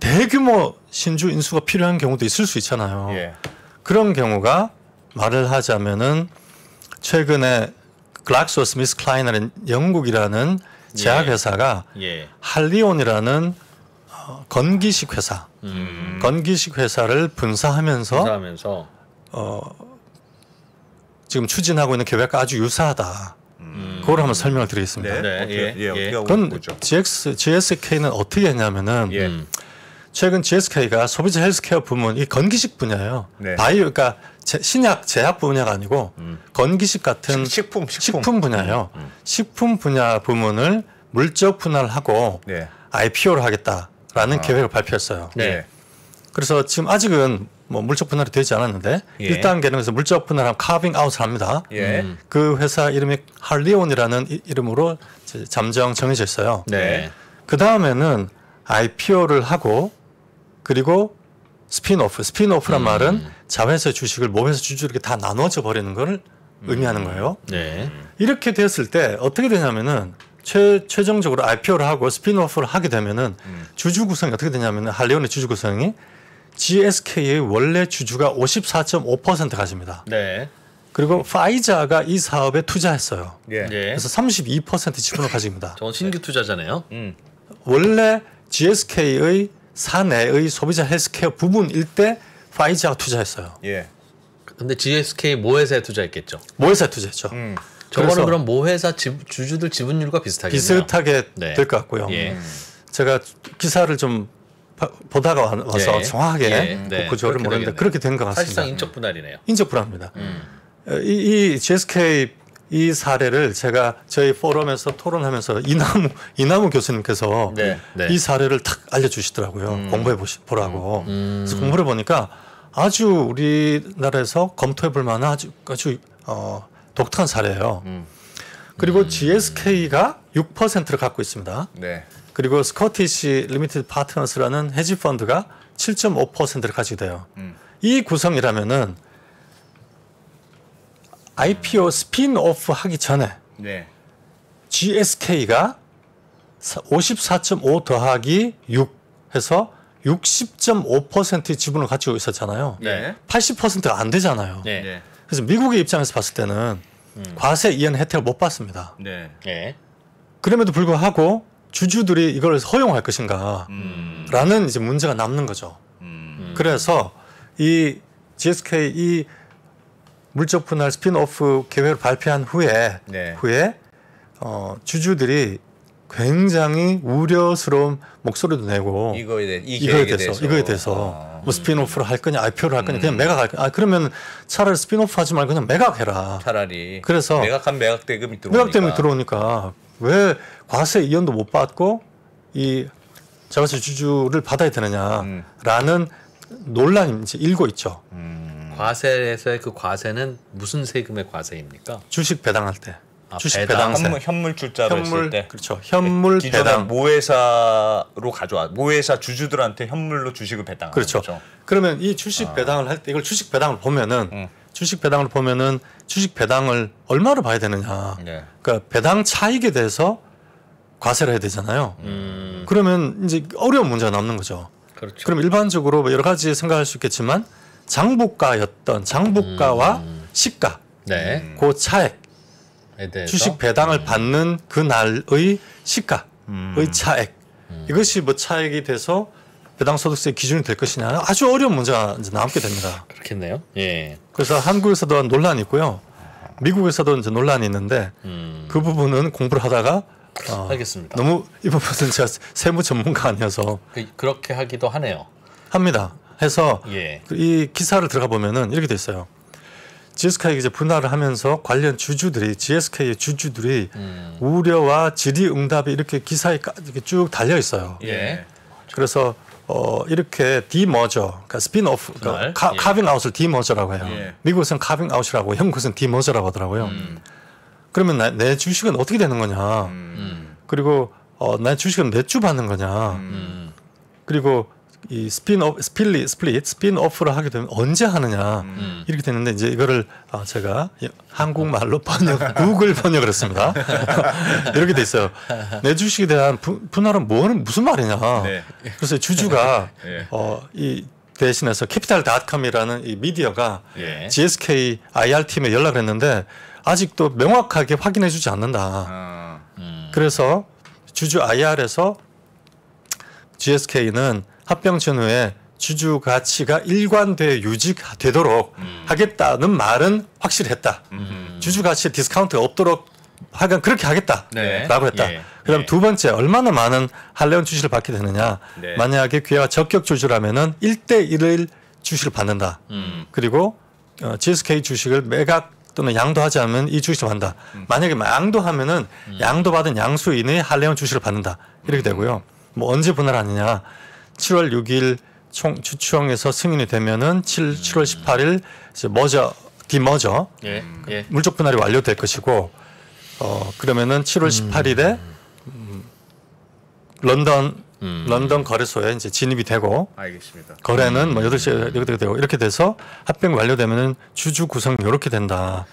대규모 신주 인수가 필요한 경우도 있을 수 있잖아요. 예. 그런 경우가 말을 하자면은 최근에 글락소 스미스 클라이너는 영국이라는 제약회사가 예. 할리온이라는 예. 어, 건기식 회사, 음. 건기식 회사를 분사하면서, 분사하면서. 어, 지금 추진하고 있는 계획과 아주 유사하다. 음. 그걸 한번 설명을 드리겠습니다. 네, 어떻게, 네, 예, 예, 예. 그럼 GX, GSK는 어떻게 했냐면은 예. 음. 최근 GSK가 소비자 헬스케어 부문 이 건기식 분야예요. 네. 바이오 그러니까 제, 신약 제약 분야가 아니고 음. 건기식 같은 식, 품 식품, 식품 분야예요. 음, 음. 식품 분야 부문을 물적 분할 하고 네. IPO를 하겠다라는 아. 계획을 발표했어요. 네. 그래서 지금 아직은 뭐 물적 분할이 되지 않았는데 예. 1단계는 서 물적 분할한 하 카빙 아웃을 합니다. 예. 음. 그 회사 이름이 할리온이라는 이, 이름으로 잠정 정해져 있어요. 네. 그 다음에는 IPO를 하고 그리고 스피노프, 스피노프란 음. 말은 자회사 주식을 모에서 주주 이렇게 다 나눠져 버리는 걸 음. 의미하는 거예요. 네. 이렇게 됐을 때 어떻게 되냐면은 최, 최종적으로 IPO를 하고 스피노프를 하게 되면은 음. 주주 구성이 어떻게 되냐면은 할리온의 주주 구성이 GSK의 원래 주주가 54.5% 가집니다. 네. 그리고 파이자가 이 사업에 투자했어요. 예. 예. 그래서 32% 지분을 가집니다. 저 신규 투자잖아요. 예. 음. 원래 GSK의 사내의 소비자 헬스케어 부분일 때 파이자가 투자했어요. 예. 근데 GSK 모회사에 투자했겠죠. 모회사에 투자했죠. 음. 저거는 그럼 모회사 집, 주주들 지분율과 비슷하겠네요. 비슷하게 네. 될것 같고요. 예. 음. 제가 기사를 좀 보다가 와서 예. 정확하게 예. 음, 네. 구조를 그 모르는데 그렇게 된 것 같습니다. 사실상 인적 분할이네요. 인적 분할입니다. 음. 어, 이, 이 GSK 이 사례를 제가 저희 포럼에서 토론하면서 이나무 이나무 교수님께서 네, 네. 이 사례를 탁 알려주시더라고요. 음. 공부해 보라고 음. 음. 그래서 공부를 보니까 아주 우리나라에서 검토해 볼 만한 아주 아주 어, 독특한 사례예요. 음. 그리고 GSK가 음. 6%를 갖고 있습니다. 네. 그리고 스코티시 리미티드 파트너스라는 헤지 펀드가 7.5%를 가지고 돼요. 음. 이 구성이라면은 IPO 스핀오프 하기 전에 네. GSK가 54.5 더하기 6 해서 60.5%의 지분을 가지고 있었잖아요. 네. 80%가 안 되잖아요. 네. 네. 그래서 미국의 입장에서 봤을 때는 음. 과세 이연 혜택을 못 받습니다. 네. 네. 그럼에도 불구하고 주주들이 이걸 허용할 것인가라는 음. 이제 문제가 남는 거죠. 음. 그래서 이 GSK 이 물적 분할 스피노프 계획을 발표한 후에 네. 후에 어, 주주들이 굉장히 우려스러운 목소리도 내고 이거에, 대, 이거에 대해서, 대해서, 이거에 대해서 아, 뭐 스피노프를 할 거냐 IPO를 할 거냐 그냥 음. 매각할 거냐 아, 그러면 차라리 스피노프 하지 말고 그냥 매각해라 차라리 그래서 매각한 매각 대금이 들어오니까 매각 대금이 들어오니까 왜 과세 이견도 못 받고 이 자발세 주주를 받아야 되느냐라는 논란이 이제 일고 있죠. 음. 과세에서의 그 과세는 무슨 세금의 과세입니까? 주식 배당할 때. 아, 주식 배당. 배당세. 현물, 출자로 현물, 했을 때. 그렇죠. 현물 그 배당. 모회사로 가져와. 모회사 주주들한테 현물로 주식을 배당하는 그렇죠. 거죠. 그러면이 주식 아. 배당을 할 때 이걸 주식 배당을 보면은 음. 주식 배당을 보면은 주식 배당을 얼마로 봐야 되느냐. 네. 그러니까 배당 차익에 대해서 과세를 해야 되잖아요. 음. 그러면 이제 어려운 문제가 남는 거죠. 그렇죠. 그럼 일반적으로 뭐 여러 가지 생각할 수 있겠지만 장부가였던 장부가와 음. 시가, 네. 그 차액, 주식 배당을 음. 받는 그 날의 시가의 음. 차액 음. 이것이 뭐 차액이 돼서 배당소득세 기준이 될 것이냐 아주 어려운 문제가 이제 남게 됩니다. 그렇겠네요. 예. 그래서 한국에서도 논란이 있고요. 미국에서도 이제 논란이 있는데 음. 그 부분은 공부를 하다가 어, 알겠습니다. 너무 이 부분은 제가 세무 전문가 아니어서 그, 렇게 하기도 하네요. 합니다. 해서 예. 이 기사를 들어가 보면은 이렇게 돼 있어요. GSK가 이제 분할을 하면서 관련 주주들이 GSK의 주주들이 음. 우려와 질의응답이 이렇게 기사에 쭉 달려 있어요. 예. 그래서 어, 이렇게 디머저, 그러니까 스피노프, 그러니까 예. 카빙 아웃을 디머저라고 해요. 예. 미국에서는 카빙 아웃이라고, 한국에서는 디머저라고 하더라고요. 음. 그러면 나, 내 주식은 어떻게 되는 거냐? 음. 그리고 어, 내 주식은 몇 주 받는 거냐? 음. 그리고 이 스핀업 스플릿 스플릿 스핀오프를 하게 되면 언제 하느냐 음. 이렇게 되는데 이제 이거를 아 제가 한국말로 번역 구글 번역을 했습니다 이렇게 돼 있어요 내 주식에 대한 분, 할은 뭐는 무슨 말이냐 네. 그래서 주주가 네. 예. 어이 대신해서 캐피탈닷컴이라는 이 미디어가 예. GSK IR 팀에 연락을 했는데 아직도 명확하게 확인해 주지 않는다. 아, 음. 그래서 주주 IR에서 GSK는 합병 전후에 주주 가치가 일관돼 유지되도록 음. 하겠다는 말은 확실했다. 음. 주주 가치 디스카운트가 없도록 하여간 그렇게 하겠다라고 네. 했다. 예. 그다음 예. 두 번째 얼마나 많은 할레온 주식을 받게 되느냐. 네. 만약에 귀하가 적격 주주라면은 1대 1의 주식을 받는다. 음. 그리고 어, GSK 주식을 매각 또는 양도하지 않으면 이 주식을 받는다. 음. 만약에 양도하면은 음. 양도받은 양수 이내에 할레온 주식을 받는다. 이렇게 음. 되고요. 뭐 언제 분할하느냐. 7월 6일 총 주총에서 승인이 되면은 7, 7월 18일 이제 머저 디머저 예, 예. 물적 분할이 완료될 것이고 어 그러면은 7월 18일에 음. 음, 런던 음. 런던 거래소에 이제 진입이 되고 알겠습니다. 거래는 음. 뭐 8시에 이렇게 되고 이렇게 돼서 합병 완료되면은 주주 구성 이렇게 된다.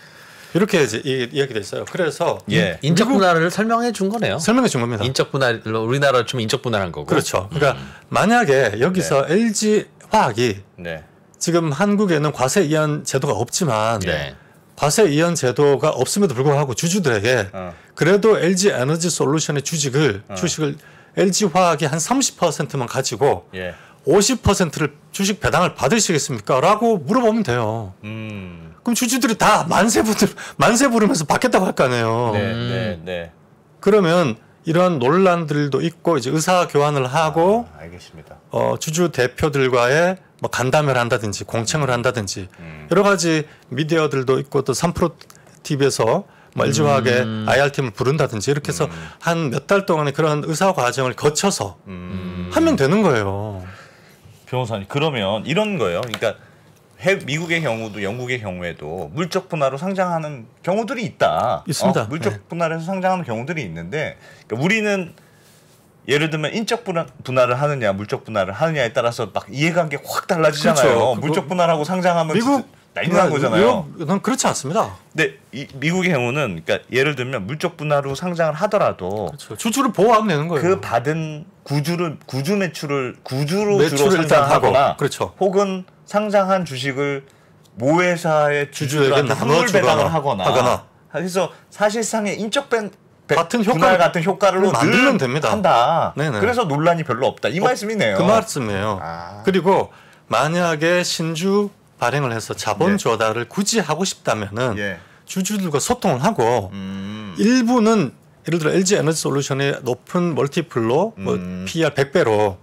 이렇게 이제 이야기 됐어요. 그래서 예. 음, 인적 분할을 설명해 준 거네요. 설명해 준 겁니다. 인적 분할로 뭐 우리나라를 좀 인적 분할한 거고. 그렇죠. 그러니까 음. 만약에 여기서 네. LG 화학이 네. 지금 한국에는 과세 이한 제도가 없지만 네. 과세 이연 제도가 없음에도 불구하고 주주들에게 어. 그래도 LG 에너지 솔루션의 주식을 어. 주식을 LG 화학이 한 30%만 가지고 예. 50%를 주식 배당을 받으시겠습니까? 라고 물어보면 돼요. 음. 그럼 주주들이 다 만세 부들 만세 부르면서 받겠다고 할 거 아니에요. 네, 네, 음. 네. 그러면 이런 논란들도 있고 이제 의사 교환을 하고 아, 알겠습니다. 어, 주주 대표들과의 뭐 간담회를 한다든지 공청을 음. 한다든지 음. 여러 가지 미디어들도 있고 또 삼프로 TV에서 뭐 일정하게 음. IR팀을 부른다든지 이렇게 해서 음. 한몇 달동안에 그런 의사 과정을 거쳐서 음. 하면 되는 거예요. 변호사님 그러면 이런 거예요. 그러니까 해, 미국의 경우도 영국의 경우에도 물적 분할로 상장하는 경우들이 있다. 있습니다. 어, 물적 네. 분할에서 상장하는 경우들이 있는데 그러니까 우리는 예를 들면 인적 분할을 하느냐 물적 분할을 하느냐에 따라서 막 이해관계 확 달라지잖아요. 그렇죠. 물적 분할하고 상장하면 미국 난리난 그러니까 거잖아요. 난 그렇지 않습니다. 근데 이, 미국의 경우는 그러니까 예를 들면 물적 분할로 상장을 하더라도 그렇죠. 주주를 보호하면 되는 거예요. 그 받은 구주를 구주 매출을 구주로 주로 상장하거나 그렇죠. 혹은 상장한 주식을 모회사의 주주들한 나눠 배당을 하거나, 하거나. 그래서 사실상의 인적 배, 같은 효과 같은 효과를 음, 만들면 됩니다. 한다. 네네. 그래서 논란이 별로 없다. 이 어, 말씀이네요. 그 말씀이에요. 아. 그리고 만약에 신주 발행을 해서 자본 예. 조달을 굳이 하고 싶다면은 예. 주주들과 소통을 하고 음. 일부는 예를 들어 LG 에너지 솔루션의 높은 멀티플로 뭐 음. 뭐 PER 100배로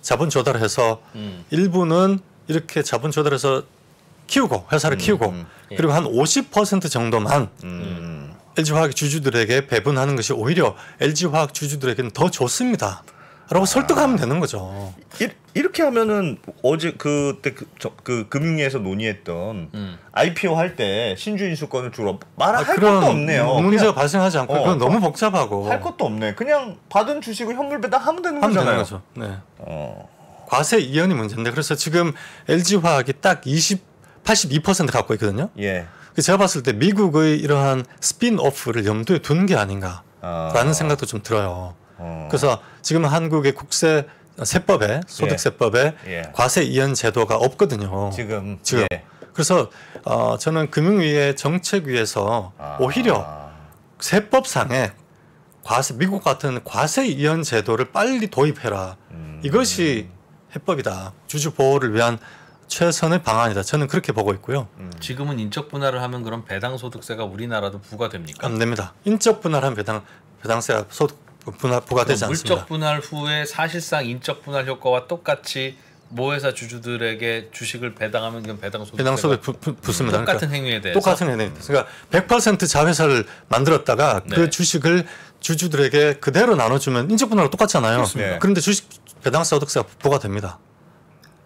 자본 조달해서 을 음. 일부는 이렇게 자본 조달해서 키우고 회사를 음. 키우고 음. 예. 그리고 한 50% 정도만 LG화학 음. 주주들에게 배분하는 것이 오히려 LG화학 주주들에게는 더 좋습니다. 라고 설득하면 되는 거죠. 이, 렇게 하면은 어제 그때 그, 저, 그 금융위에서 논의했던 음. IPO 할 때 신주인수권을 주로 말할 아, 것도 없네요. 문제가 발생하지 않고 어, 그건 어, 너무 복잡하고 할 것도 없네. 그냥 받은 주식을 현물 배당하면 되는 하면 거잖아요. 되는 거죠. 네. 어. 과세 이연이 문제인데 그래서 지금 LG화학이 딱 20, 82% 갖고 있거든요. 예. 그 제가 봤을 때 미국의 이러한 스핀오프를 염두에 둔 게 아닌가라는 아. 생각도 좀 들어요. 어. 그래서 지금 한국의 국세 세법에 소득세법에 예. 예. 과세 이연 제도가 없거든요. 지금 지금 예. 그래서 어, 저는 금융위의 정책위에서 아. 오히려 세법상에 과세 미국 같은 과세 이연 제도를 빨리 도입해라. 음. 이것이 해법이다. 주주 보호를 위한 최선의 방안이다. 저는 그렇게 보고 있고요. 음. 지금은 인적 분할을 하면 그럼 배당 소득세가 우리나라도 부과됩니까? 안 됩니다. 인적 분할한 배당 배당세가 소득 분할 부과되지 않습니다. 물적 분할 후에 사실상 인적 분할 효과와 똑같이 모회사 주주들에게 주식을 배당하면 그건 배당 소득 배당 소득 붙습니다. 똑같은 그러니까 행위에 대해 똑같은 행위 그러니까 100% 자회사를 만들었다가 그 네. 그 주식을 주주들에게 그대로 나눠주면 인적 분할과 똑같잖아요. 네. 그런데 주식 배당 소득세가 부과됩니다.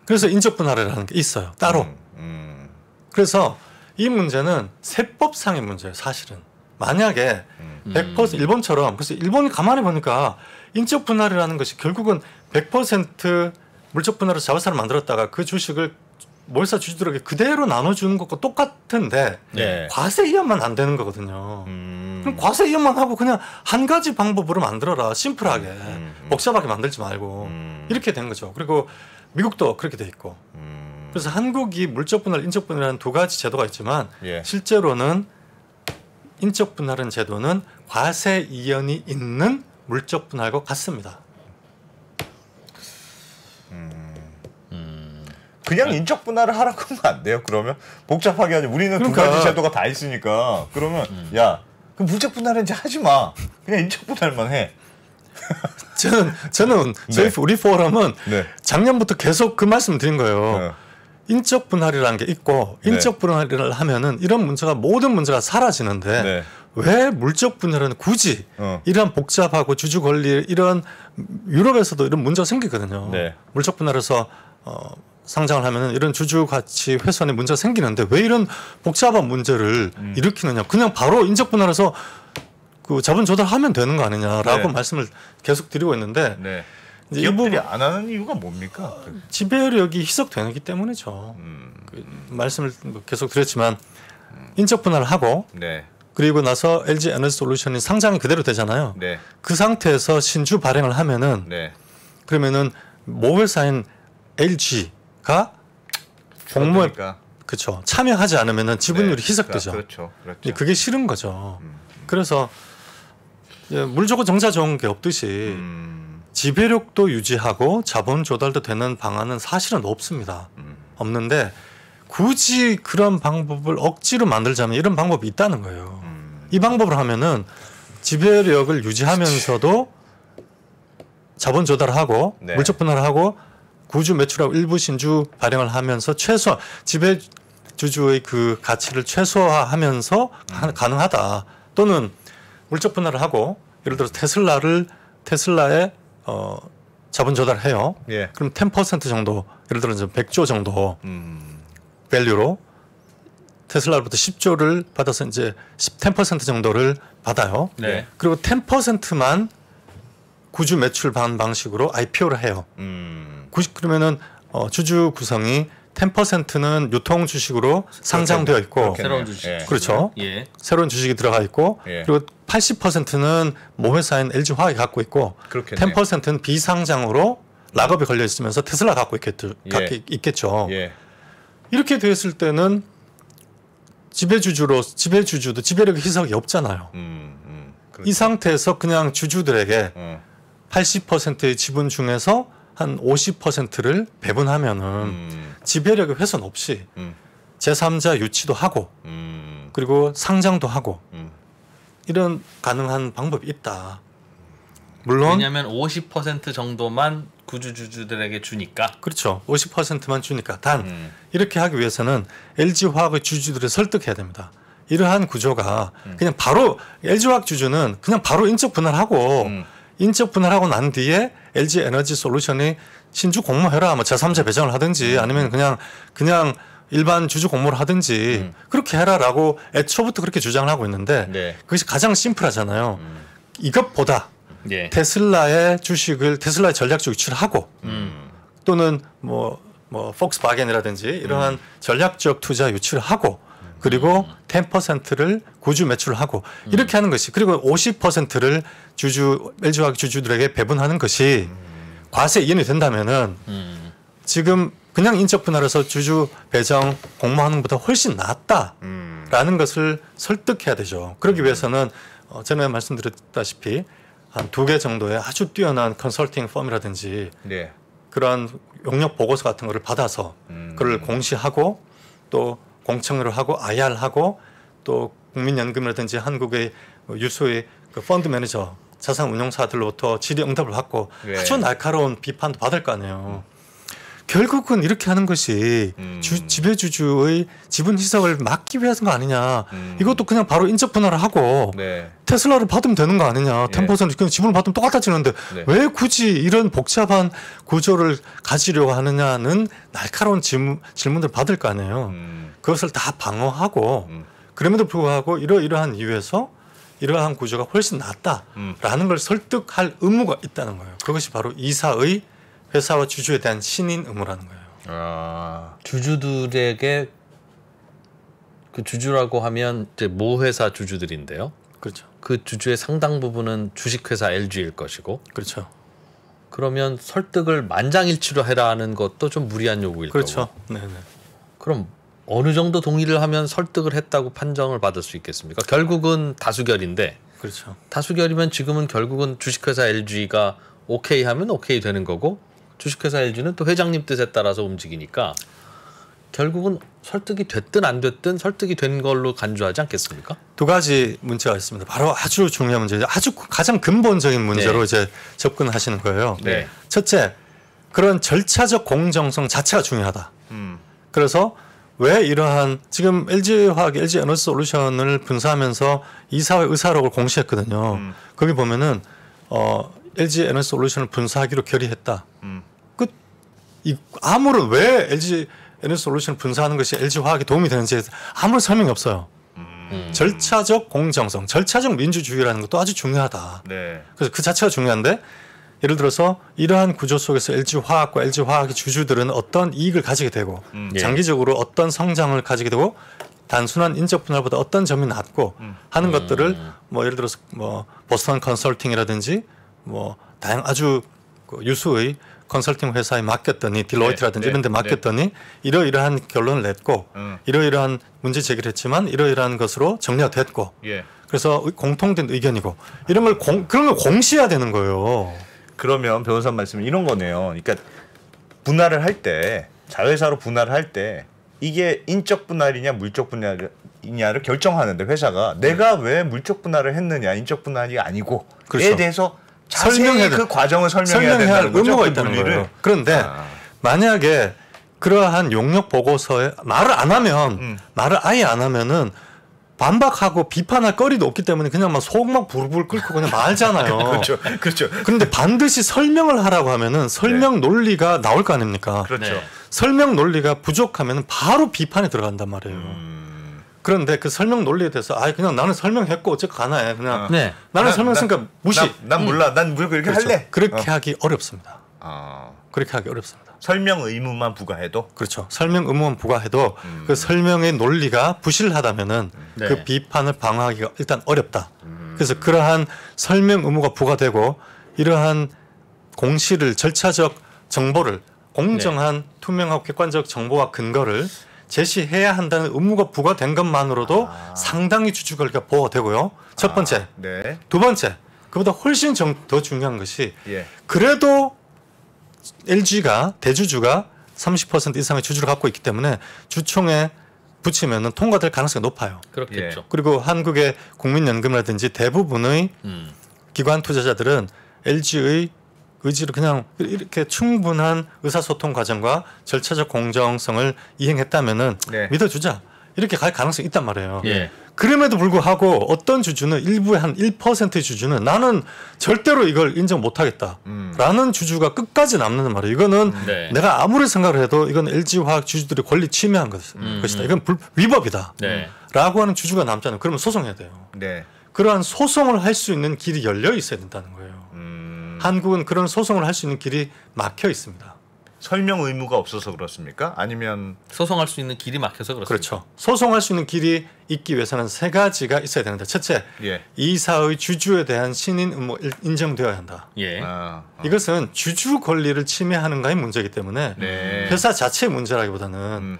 그래서 인적 분할을 하는 게 있어요. 따로. 음, 음. 그래서 이 문제는 세법상의 문제예요. 사실은 만약에 음. 100% 음. 일본처럼 그래서 일본이 가만히 보니까 인적 분할이라는 것이 결국은 100% 물적 분할로 자회사를 만들었다가 그 주식을 몰사 주주들에게 그대로 나눠주는 것과 똑같은데 네. 과세 이연만 안 되는 거거든요. 음. 그럼 과세 이연만 하고 그냥 한 가지 방법으로 만들어라 심플하게 음. 음, 음. 복잡하게 만들지 말고 음. 이렇게 된 거죠. 그리고 미국도 그렇게 돼 있고 그래서 한국이 물적 분할, 인적 분할이라는 두 가지 제도가 있지만 예. 실제로는 인적 분할은 제도는 과세 이연이 있는 물적 분할과 같습니다. 음. 음. 그냥 네. 인적 분할을 하라고 하면 안 돼요. 그러면 복잡하게 하지. 우리는 그러니까. 두 가지 제도가 다 있으니까. 그러면 음. 야, 그 물적 분할은 이제 하지 마. 그냥 인적 분할만 해. 저는 저는 네. 저희 네. 우리 포럼은 네. 작년부터 계속 그 말씀 드린 거예요. 네. 인적 분할이라는 게 있고 인적 네. 분할을 하면은 이런 문제가 모든 문제가 사라지는데 네. 왜 물적 분할은 굳이 어. 이런 복잡하고 주주 권리 이런 유럽에서도 이런 문제가 생기거든요. 네. 물적 분할에서 어, 상장을 하면은 이런 주주 가치 훼손의 문제가 생기는데 왜 이런 복잡한 문제를 음. 일으키느냐? 그냥 바로 인적 분할에서 그 자본 조달하면 되는 거 아니냐라고 네. 말씀을 계속 드리고 있는데 네. 기업들이 안 하는 이유가 뭡니까? 지배력이 희석되기 때문이죠. 음. 그 말씀을 계속 드렸지만 인적 분할을 하고 네. 그리고 나서 LG 에너지 솔루션이 상장이 그대로 되잖아요. 네. 그 상태에서 신주 발행을 하면은 네. 그러면은 모회사인 LG가 공모에 그렇 참여하지 않으면은 지분율이 네. 희석되죠. 그러니까 그렇죠. 그렇죠. 그게 싫은 거죠. 음. 그래서 물 좋고 정자 좋은 게 없듯이 음. 지배력도 유지하고 자본 조달도 되는 방안은 사실은 없습니다. 음. 없는데 굳이 그런 방법을 억지로 만들자면 이런 방법이 있다는 거예요. 음. 이 방법을 하면은 지배력을 유지하면서도 그치. 자본 조달하고 네. 물적 분할하고 구주 매출하고 일부 신주 발행을 하면서 최소 지배 주주의 그 가치를 최소화하면서 음. 가능하다. 또는 물적 분할을 하고 예를 들어서 테슬라를 테슬라의 어, 자본 조달해요. 예. 그럼 10% 정도, 예를 들어 서 100조 정도 밸류로 테슬라로부터 10조를 받아서 이제 10, 10% 정도를 받아요. 네. 그리고 10%만 구주 매출 반 방식으로 IPO를 해요. 음. 90 그러면은 어, 주주 구성이 10%는 유통 주식으로 상장되어 있고 새로운 주식 예. 그렇죠. 예. 새로운 주식이 들어가 있고 예. 그리고 80%는 모회사인 LG 화학이 갖고 있고 그렇겠네요. 10%는 비상장으로 락업에 걸려 있으면서 테슬라 갖고 예. 있겠죠. 있겠죠. 예. 이렇게 되었을 때는 지배주주로 지배주주도 지배력의 희석이 없잖아요. 음, 음, 그렇죠. 이 상태에서 그냥 주주들에게 음. 어. 80%의 지분 중에서 한 50%를 배분하면은 음. 지배력의 훼손 없이 음. 제3자 유치도 하고 음. 그리고 상장도 하고 음. 이런 가능한 방법이 있다. 물론 왜냐하면 50% 정도만 구주주주들에게 주니까 그렇죠. 50%만 주니까 단 음. 이렇게 하기 위해서는 LG 화학의 주주들을 설득해야 됩니다. 이러한 구조가 음. 그냥 바로 LG 화학 주주는 그냥 바로 인적 분할하고 음. 인적 분할하고 난 뒤에 LG 에너지 솔루션이 신주 공모해라 뭐 제3자 배정을 하든지 음. 아니면 그냥 그냥 일반 주주 공모를 하든지 음. 그렇게 해라라고 애초부터 그렇게 주장을 하고 있는데 네. 그것이 가장 심플하잖아요. 음. 이것보다 예. 테슬라의 주식을 테슬라의 전략적 유출하고 음. 또는 뭐뭐 뭐 폭스바겐이라든지 이러한 음. 전략적 투자 유출을 하고 그리고 10%를 음. 구주 매출하고 을 이렇게 하는 것이 그리고 50%를 주주 LG화학 주주들에게 배분하는 것이 과세 이견이 된다면은 음. 지금 그냥 인적 분할해서 주주 배정 공모하는 것보다 훨씬 낫다라는 음. 것을 설득해야 되죠. 그러기 음. 위해서는 어, 전에 말씀드렸다시피 한 두 개 정도의 아주 뛰어난 컨설팅 펌이라든지 네. 그러한 용역 보고서 같은 거를 받아서 음. 그걸 공시하고 또 공청회를 하고 IR하고 또 국민연금이라든지 한국의 유수의 그 펀드 매니저 자산 운용사들로부터 질의 응답을 받고 네. 아주 날카로운 비판도 받을 거 아니에요. 결국은 이렇게 하는 것이 음. 주, 지배주주의 지분 희석을 막기 위해서인 거 아니냐. 음. 이것도 그냥 바로 인적 분할을 하고 네. 테슬라를 받으면 되는 거 아니냐. 예. 템퍼센트 그 지분을 받으면 똑같아지는데 네. 왜 굳이 이런 복잡한 구조를 가지려고 하느냐는 날카로운 질문, 질문들 받을 거 아니에요. 음. 그것을 다 방어하고 음. 그럼에도 불구하고 이러이러한 이유에서 이러한 구조가 훨씬 낫다라는 걸 설득할 의무가 있다는 거예요. 그것이 바로 이사의 회사와 주주에 대한 신인 의무라는 거예요. 아... 주주들에게 그 주주라고 하면 이제 모 회사 주주들인데요. 그렇죠. 그 주주의 상당 부분은 주식회사 LG일 것이고. 그렇죠. 그러면 설득을 만장일치로 해라는 것도 좀 무리한 요구일 그렇죠. 거고. 그렇죠. 네네. 그럼 어느 정도 동의를 하면 설득을 했다고 판정을 받을 수 있겠습니까? 결국은 다수결인데 그렇죠. 다수결이면 지금은 결국은 주식회사 LG가 오케이 하면 오케이 되는 거고 주식회사 LG는 또 회장님 뜻에 따라서 움직이니까 결국은 설득이 됐든 안 됐든 설득이 된 걸로 간주하지 않겠습니까? 두 가지 문제가 있습니다. 바로 아주 중요한 문제죠. 아주 가장 근본적인 문제로 네. 이제 접근하시는 거예요. 네. 첫째, 그런 절차적 공정성 자체가 중요하다. 음. 그래서 왜 이러한 지금 LG 화학, LG 에너지 솔루션을 분사하면서 이사회 의사록을 공시했거든요. 음. 거기 보면은 어 LG 에너지 솔루션을 분사하기로 결의했다. 음. 끝이 그, 아무런 왜 LG 에너지 솔루션을 분사하는 것이 LG 화학에 도움이 되는지 아무런 설명이 없어요. 음. 음. 절차적 공정성, 절차적 민주주의라는 것도 아주 중요하다. 네. 그래서 그 자체가 중요한데 예를 들어서 이러한 구조 속에서 LG화학과 LG화학의 주주들은 어떤 이익을 가지게 되고 음. 예. 장기적으로 어떤 성장을 가지게 되고 단순한 인적 분할보다 어떤 점이 낫고 음. 하는 음. 것들을 뭐 예를 들어서 뭐 보스턴 컨설팅이라든지 뭐 다양 아주 그 유수의 컨설팅 회사에 맡겼더니 딜로이트라든지 네, 이런 데 네. 맡겼더니 네. 이러이러한 결론을 냈고 음. 이러이러한 문제 제기를 했지만 이러이러한 것으로 정리가 됐고 예. 그래서 공통된 의견이고 이런 걸 공, 그런 걸 공시해야 되는 거예요. 그러면 변호사 말씀은 이런 거네요. 그러니까 분할을 할 때 자회사로 분할을 할 때 이게 인적 분할이냐 물적 분할이냐를 결정하는데 회사가 음. 내가 왜 물적 분할을 했느냐 인적 분할이 아니고 그렇죠. 대해서 설명해 그 과정을 설명해야, 설명해야 된다는 의무가 그 있다는 거예요. 거예요. 그런데 아. 만약에 그러한 용역 보고서에 말을 안 하면 음. 말을 아예 안 하면은 반박하고 비판할 거리도 없기 때문에 그냥 막 속 막 부르불 끓고 그냥 말잖아요. 그렇죠. 그렇죠. 그런데 반드시 설명을 하라고 하면은 설명 네. 논리가 나올 거 아닙니까? 그렇죠. 네. 설명 논리가 부족하면 바로 비판에 들어간단 말이에요. 음... 그런데 그 설명 논리에 대해서 아 그냥 나는 설명했고 어쨌건 가나요 그냥 어. 네. 나는 설명했으니까 무시. 난, 난 몰라. 난 무조건 이렇게 그렇죠. 할래. 그렇게 어. 하기 어렵습니다. 어. 그렇게 하기 어렵습니다. 설명 의무만 부과해도 그렇죠. 설명 의무만 부과해도 음. 그 설명의 논리가 부실하다면은 네. 그 비판을 방어하기가 일단 어렵다. 음. 그래서 그러한 설명 의무가 부과되고 이러한 공시를 절차적 정보를 공정한 네. 투명하고 객관적 정보와 근거를 제시해야 한다는 의무가 부과된 것만으로도 아. 상당히 주주권리가 보호되고요. 첫 번째, 아. 네. 두 번째, 그보다 훨씬 더 중요한 것이 예. 그래도 LG가 대주주가 30% 이상의 주주를 갖고 있기 때문에 주총에 붙이면 은 통과될 가능성이 높아요. 그렇겠죠. 예. 그리고 한국의 국민연금이라든지 대부분의 음. 기관 투자자들은 LG의 의지를 그냥 이렇게 충분한 의사소통 과정과 절차적 공정성을 이행했다면은 네. 믿어주자 이렇게 갈 가능성이 있단 말이에요. 예. 그럼에도 불구하고 어떤 주주는 일부의 한1%의 주주는 나는 절대로 이걸 인정 못 하겠다. 음. 라는 주주가 끝까지 남는 말이에요. 이거는 음. 네. 내가 아무리 생각을 해도 이건 LG화학 주주들의 권리 침해한 것, 음. 것이다. 이건 불, 위법이다. 네. 라고 하는 주주가 남잖아요. 그러면 소송해야 돼요. 네. 그러한 소송을 할 수 있는 길이 열려 있어야 된다는 거예요. 음. 한국은 그런 소송을 할 수 있는 길이 막혀 있습니다. 설명 의무가 없어서 그렇습니까? 아니면 소송할 수 있는 길이 막혀서 그렇습니까? 그렇죠. 소송할 수 있는 길이 있기 위해서는 세 가지가 있어야 되는데 첫째, 예. 이사의 주주에 대한 신인 의무 인정되어야 한다. 예. 아, 어. 이것은 주주 권리를 침해하는가의 문제이기 때문에 네. 회사 자체의 문제라기보다는 음.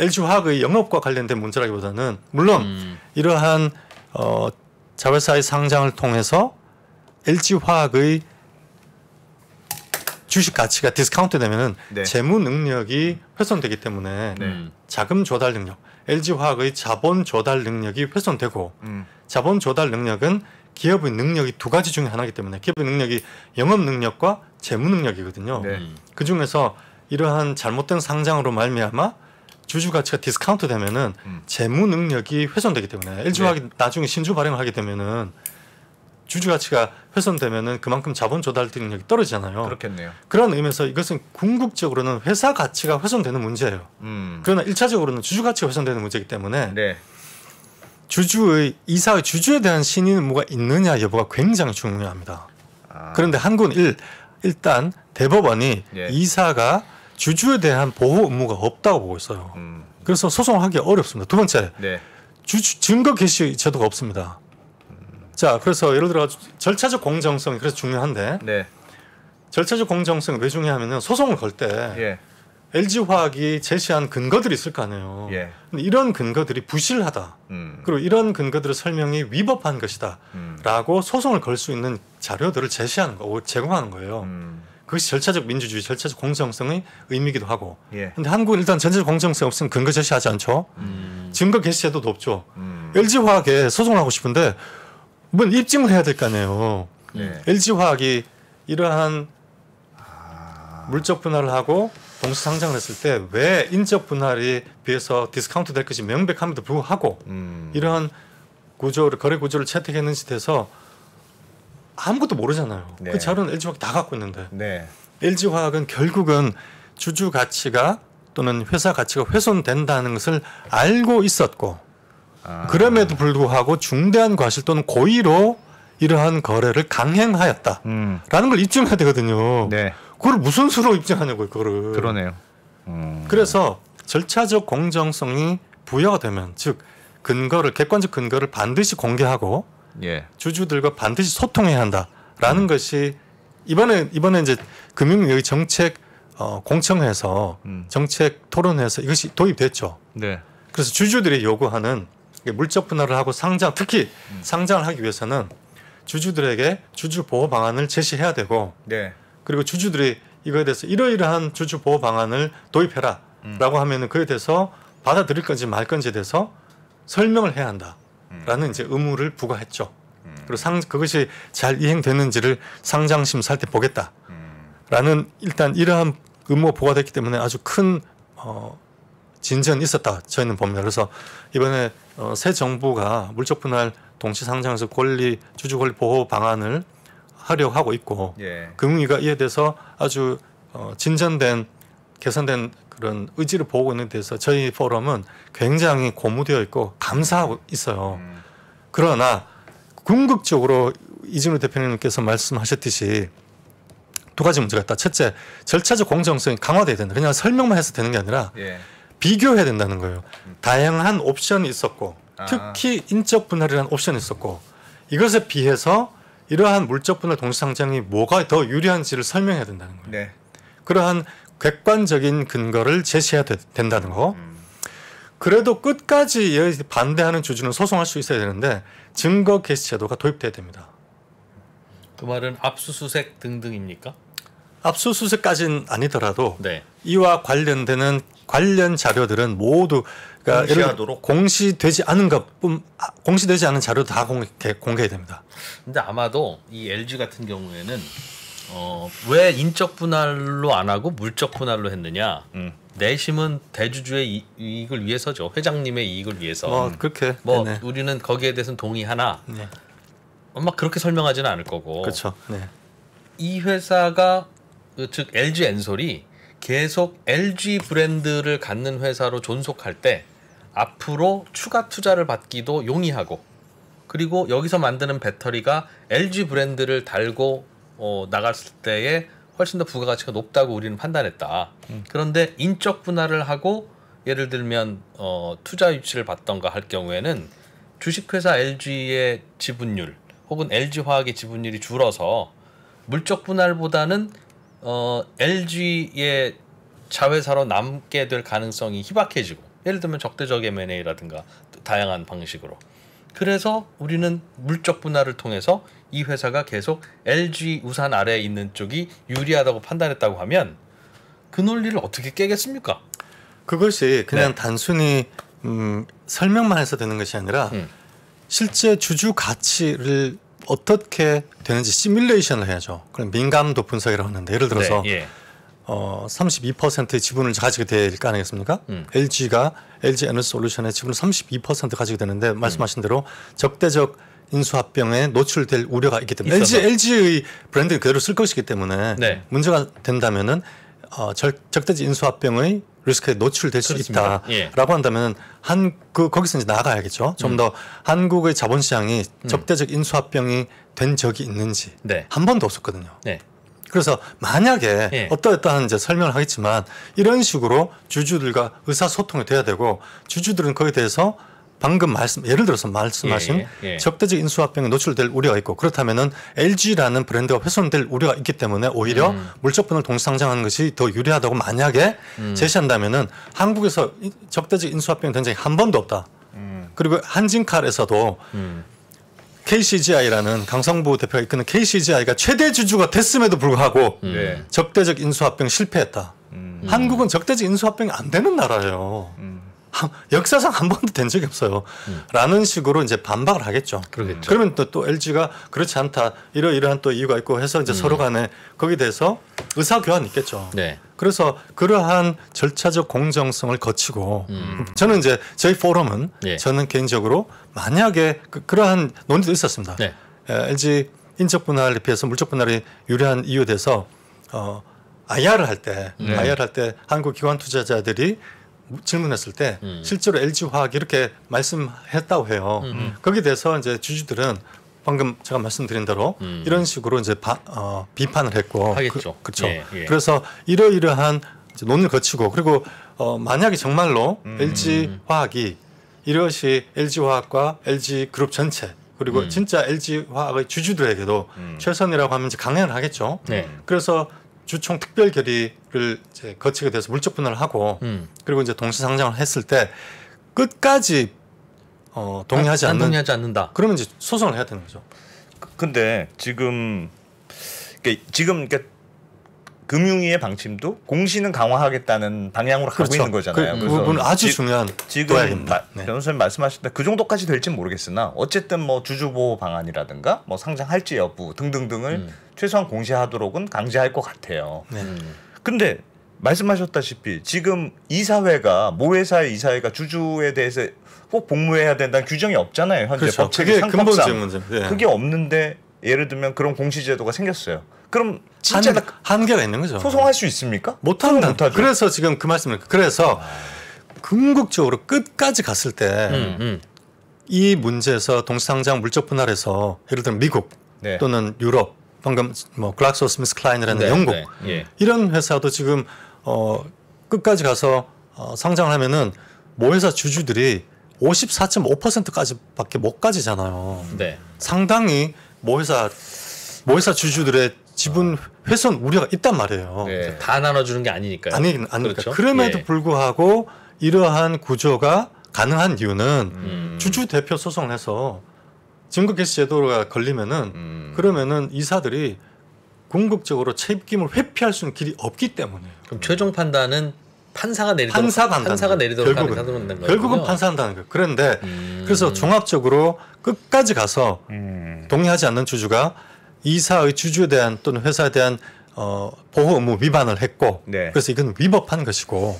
LG화학의 영업과 관련된 문제라기보다는 물론 음. 이러한 어, 자회사의 상장을 통해서 LG화학의 주식 가치가 디스카운트 되면은 네. 재무 능력이 훼손되기 때문에 네. 자금 조달 능력, LG 화학의 자본 조달 능력이 훼손되고 음. 자본 조달 능력은 기업의 능력이 두 가지 중에 하나이기 때문에 기업의 능력이 영업 능력과 재무 능력이거든요. 네. 음. 그 중에서 이러한 잘못된 상장으로 말미암아 주주 가치가 디스카운트 되면은 음. 재무 능력이 훼손되기 때문에 LG 화학이 네. 나중에 신주 발행을 하게 되면은 주주 가치가 훼손되면은 그만큼 자본 조달 능력이 떨어지잖아요. 그렇겠네요. 그런 의미에서 이것은 궁극적으로는 회사 가치가 훼손되는 문제예요. 음. 그러나 일차적으로는 주주 가치가 훼손되는 문제이기 때문에 네. 주주의 이사의 주주에 대한 신의는 뭐가 있느냐 여부가 굉장히 중요합니다. 아. 그런데 한국은 일, 일단 대법원이 예. 이사가 주주에 대한 보호 의무가 없다고 보고 있어요. 음. 그래서 소송하기 어렵습니다. 두 번째, 네. 주주 증거 개시 제도가 없습니다. 자, 그래서 예를 들어 절차적 공정성이 그래서 중요한데 네. 절차적 공정성이 왜 중요하면요. 소송을 걸때 예. LG화학이 제시한 근거들이 있을 거 아니에요. 예. 근데 이런 근거들이 부실하다. 음. 그리고 이런 근거들의 설명이 위법한 것이다. 라고 음. 소송을 걸 수 있는 자료들을 제시하는 거, 제공하는 거예요. 음. 그것이 절차적 민주주의, 절차적 공정성의 의미이기도 하고. 예. 근데 한국은 일단 전체적 공정성 없으면 근거 제시하지 않죠. 음. 증거 게시해도높 없죠. 음. LG화학에 소송을 하고 싶은데 뭔 입증을 해야 될 거 아니에요. 네. LG 화학이 이러한 아. 물적 분할을 하고 동시 상장을 했을 때 왜 인적 분할이 비해서 디스카운트 될 것이 명백함에도 불구하고 음... 이러한 구조를 거래 구조를 채택했는지 해서 아무것도 모르잖아요. 그 네. 그 자료는 LG 화학 다 갖고 있는데 네. LG 화학은 결국은 주주 가치가 또는 회사 가치가 훼손된다는 것을 알고 있었고 아. 그럼에도 불구하고 중대한 과실 또는 고의로 이러한 거래를 강행하였다라는 음. 걸 입증해야 되거든요. 네. 그걸 무슨 수로 입증하냐고요, 그거를. 그러네요. 음. 그래서 절차적 공정성이 부여가 되면 즉 근거를 객관적 근거를 반드시 공개하고 예. 주주들과 반드시 소통해야 한다라는 음. 것이 이번에 이번에 이제 금융위 정책 어, 공청회에서 음. 정책 토론회에서 이것이 도입됐죠. 네. 그래서 주주들이 요구하는 예, 물적 분할을 하고 상장 특히 음. 상장을 하기 위해서는 주주들에게 주주 보호 방안을 제시해야 되고 네. 그리고 주주들이 이거에 대해서 이러이러한 주주 보호 방안을 도입해라라고 음. 하면은 그에 대해서 받아들일 건지 말 건지에 대해서 설명을 해야 한다라는 음. 이제 의무를 부과했죠. 음. 그리고 상 그것이 잘 이행되는지를 상장 심사할 때 보겠다라는 음. 일단 이러한 의무가 부과됐기 때문에 아주 큰 어, 진전 이 있었다. 저희는 봅니다. 그래서 이번에 어, 새 정부가 물적 분할 동시 상장에서 권리 주주 권리 보호 방안을 하려 하고 있고 예. 금융위가 이에 대해서 아주 어, 진전된 개선된 그런 의지를 보고 있는 데서 저희 포럼은 굉장히 고무되어 있고 감사하고 있어요. 음. 그러나 궁극적으로 이진우 대표님께서 말씀하셨듯이 두 가지 문제가 있다. 첫째, 절차적 공정성이 강화돼야 된다. 그냥 설명만 해서 되는 게 아니라 예. 비교해야 된다는 거예요. 음. 다양한 옵션이 있었고 아. 특히 인적 분할이라는 옵션이 있었고 이것에 비해서 이러한 물적 분할 동시상장이 뭐가 더 유리한지를 설명해야 된다는 거예요. 네. 그러한 객관적인 근거를 제시해야 되, 된다는 거. 음. 그래도 끝까지 반대하는 주주는 소송할 수 있어야 되는데 증거 개시 제도가 도입돼야 됩니다. 그 말은 압수수색 등등입니까? 압수수색까지는 아니더라도 네. 이와 관련되는 관련 자료들은 모두 그러니까 공시하도록 공시되지 않은 것뿐 아, 공시되지 않은 자료다 공개, 공개됩니다. 근데 아마도 이 LG 같은 경우에는 어, 왜 인적 분할로 안 하고 물적 분할로 했느냐? 음. 내심은 대주주의 이, 익을 위해서죠. 회장님의 이익을 위해서. 뭐 그렇게. 뭐 네네. 우리는 거기에 대해서는 동의하나. 네. 어, 막 그렇게 설명하지는 않을 거고. 그렇죠. 네. 이 회사가 즉 LG 엔솔이 계속 LG 브랜드를 갖는 회사로 존속할 때 앞으로 추가 투자를 받기도 용이하고 그리고 여기서 만드는 배터리가 LG 브랜드를 달고 어, 나갔을 때에 훨씬 더 부가가치가 높다고 우리는 판단했다. 음. 그런데 인적 분할을 하고 예를 들면 어, 투자 유치를 받던가 할 경우에는 주식회사 LG의 지분율 혹은 LG 화학의 지분율이 줄어서 물적 분할보다는 어, LG의 자회사로 남게 될 가능성이 희박해지고 예를 들면 적대적 M&A라든가 다양한 방식으로 그래서 우리는 물적 분할을 통해서 이 회사가 계속 LG 우산 아래에 있는 쪽이 유리하다고 판단했다고 하면 그 논리를 어떻게 깨겠습니까? 그것이 그냥 네. 단순히 음, 설명만 해서 되는 것이 아니라 음. 실제 주주 가치를 어떻게 되는지 시뮬레이션을 해야죠. 그럼 민감도 분석이라고 하는데 예를 들어서 네, 예. 어, 32%의 지분을 가지게 될거 아니겠습니까? 음. LG가 LG 에너지 솔루션의 지분을 32% 가지게 되는데 말씀하신 음. 대로 적대적 인수합병에 노출될 우려가 있기 때문에 있어 LG, LG의 브랜드 그대로 쓸 것이기 때문에 네. 문제가 된다면은 어, 적대적 인수합병의 리스크에 노출될 수 그렇습니다. 있다라고 예. 한다면 한그 거기서 이제 나가야겠죠. 좀더 음. 한국의 자본시장이 음. 적대적 인수합병이 된 적이 있는지 네. 한 번도 없었거든요. 네. 그래서 만약에 예. 어떠했다는 이제 설명을 하겠지만 이런 식으로 주주들과 의사소통이 돼야 되고 주주들은 거기에 대해서 방금 말씀 예를 들어서 말씀하신 예, 예. 적대적 인수합병에 노출될 우려가 있고 그렇다면은 LG라는 브랜드가 훼손될 우려가 있기 때문에 오히려 음. 물적분을 동상장하는 것이 더 유리하다고 만약에 음. 제시한다면은 한국에서 적대적 인수합병 된 적이 한 번도 없다. 음. 그리고 한진칼에서도 KCGI라는 음. 강성부 대표가 이끄는 KCGI가 최대 주주가 됐음에도 불구하고 음. 적대적 인수합병 실패했다. 음. 한국은 적대적 인수합병이 안 되는 나라예요. 역사상 한 번도 된 적이 없어요. 음. 라는 식으로 이제 반박을 하겠죠. 그러겠죠. 그러면 또, 또 LG가 그렇지 않다. 이러이러한 또 이유가 있고 해서 이제 음. 서로 간에 거기에 대해서 의사교환이 있겠죠. 네. 그래서 그러한 절차적 공정성을 거치고 음. 저는 이제 저희 포럼은 예. 저는 개인적으로 만약에 그, 러한 논의도 있었습니다. 네. 에, LG 인적 분할에 비해서 물적 분할이 유리한 이유에 대해서 어, IR을 할 때, 네. IR 할 때 한국 기관 투자자들이 질문했을 때 음. 실제로 LG 화학 이렇게 말씀했다고 해요. 음, 음. 거기에 대해서 이제 주주들은 방금 제가 말씀드린 대로 음. 이런 식으로 이제 바, 어, 비판을 했고 그, 하겠죠. 그, 렇죠 예, 예. 그래서 이러이러한 논을 거치고 그리고 어, 만약에 정말로 음. LG 화학이 이것이 LG 화학과 LG 그룹 전체 그리고 음. 진짜 LG 화학의 주주들에게도 음. 최선이라고 하면 이제 강행을 하겠죠. 네. 그래서 주총 특별 결의를 이제 거치게 돼서 물적 분할을 하고 음. 그리고 이제 동시 상장을 했을 때 끝까지 어 동의하지 아, 않는 동의하지 않는다. 그러면 이제 소송을 해야 되는 거죠. 그, 근데 지금 그러니까 지금 그러니까 금융위의 방침도 공시는 강화하겠다는 방향으로 그렇죠. 가고 있는 거잖아요. 그, 그 부분 아주 지, 중요한 지금 마, 네. 변호사님 말씀하셨다 그 정도까지 될지는 모르겠으나 어쨌든 뭐 주주보호 방안이라든가 뭐 상장 할지 여부 등등등을 음. 최소한 공시하도록은 강제할 것 같아요. 네. 음. 근데 말씀하셨다시피 지금 이사회가 모 회사의 이사회가 주주에 대해서 꼭 복무해야 된다는 규정이 없잖아요. 현재 그렇죠. 법칙이 상법상 네. 그게 없는데 예를 들면 그런 공시제도가 생겼어요. 그럼 진짜 한, 한계가 있는 거죠. 소송할 수 있습니까? 못한다. 그래서 지금 그 말씀을 그- 그래서 아. 궁극적으로 끝까지 갔을 때. 음, 음. 이 문제에서 동시상장 물적 분할에서 예를 들면 미국 네. 또는 유럽 방금 뭐 글락소스미스 클라인이라는 네, 영국 네, 예. 이런 회사도 지금 어 끝까지 가서 어 상장을 하면은 모회사 주주들이 54.5%까지밖에 못 가지잖아요. 네. 상당히 모회사 모회사 주주들의 지분 훼손 우려가 있단 말이에요. 네. 다 나눠주는 게 아니니까요. 아니, 아니니까. 그렇죠? 그럼에도 예. 불구하고 이러한 구조가 가능한 이유는 음. 주주 대표 소송을 해서 증거개시 제도가 걸리면은 음. 그러면은 이사들이 궁극적으로 책임을 회피할 수 있는 길이 없기 때문에. 그럼 최종 판단은 판사가 내리도록 판사 판사가 내리도록 결국은, 하는 거예요. 결국은 판사한다는 거예요. 그런데 음. 그래서 종합적으로 끝까지 가서 음. 동의하지 않는 주주가 이사의 주주에 대한 또는 회사에 대한 어, 보호 의무 위반을 했고 네. 그래서 이건 위법한 것이고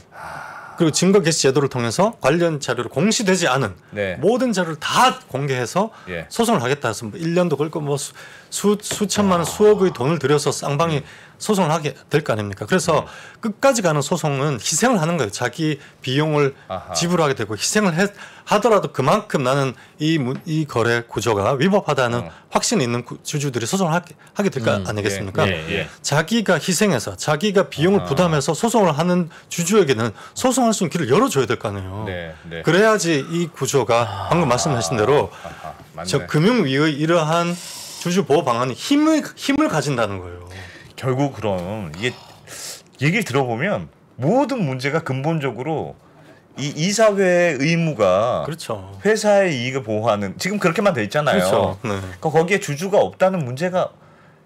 그리고 증거 개시 제도를 통해서 관련 자료를 공시되지 않은 네. 모든 자료를 다 공개해서 예. 소송을 하겠다 해서 1년도 뭐 걸고 뭐 수, 수천만 원 수억의 돈을 들여서 쌍방이 음. 소송을 하게 될 거 아닙니까? 그래서 네. 끝까지 가는 소송은 희생을 하는 거예요. 자기 비용을 아하. 지불하게 되고 희생을 해, 하더라도 그만큼 나는 이, 이 거래 구조가 위법하다는 어. 확신이 있는 구, 주주들이 소송을 하게, 하게 될거 음, 예. 아니겠습니까? 예, 예. 자기가 희생해서 자기가 비용을 아하. 부담해서 소송을 하는 주주에게는 소송할 수 있는 길을 열어줘야 될 거 아니에요. 네, 네. 그래야지 이 구조가 아하. 방금 말씀하신 대로 저 금융위의 이러한 주주 보호 방안이 힘을 힘을 가진다는 거예요. 결국 그럼 이게 얘기를 들어보면 모든 문제가 근본적으로 이 이사회의 의무가 그렇죠. 회사의 이익을 보호하는 지금 그렇게만 돼 있잖아요. 그렇죠. 네. 그러니까 거기에 주주가 없다는 문제가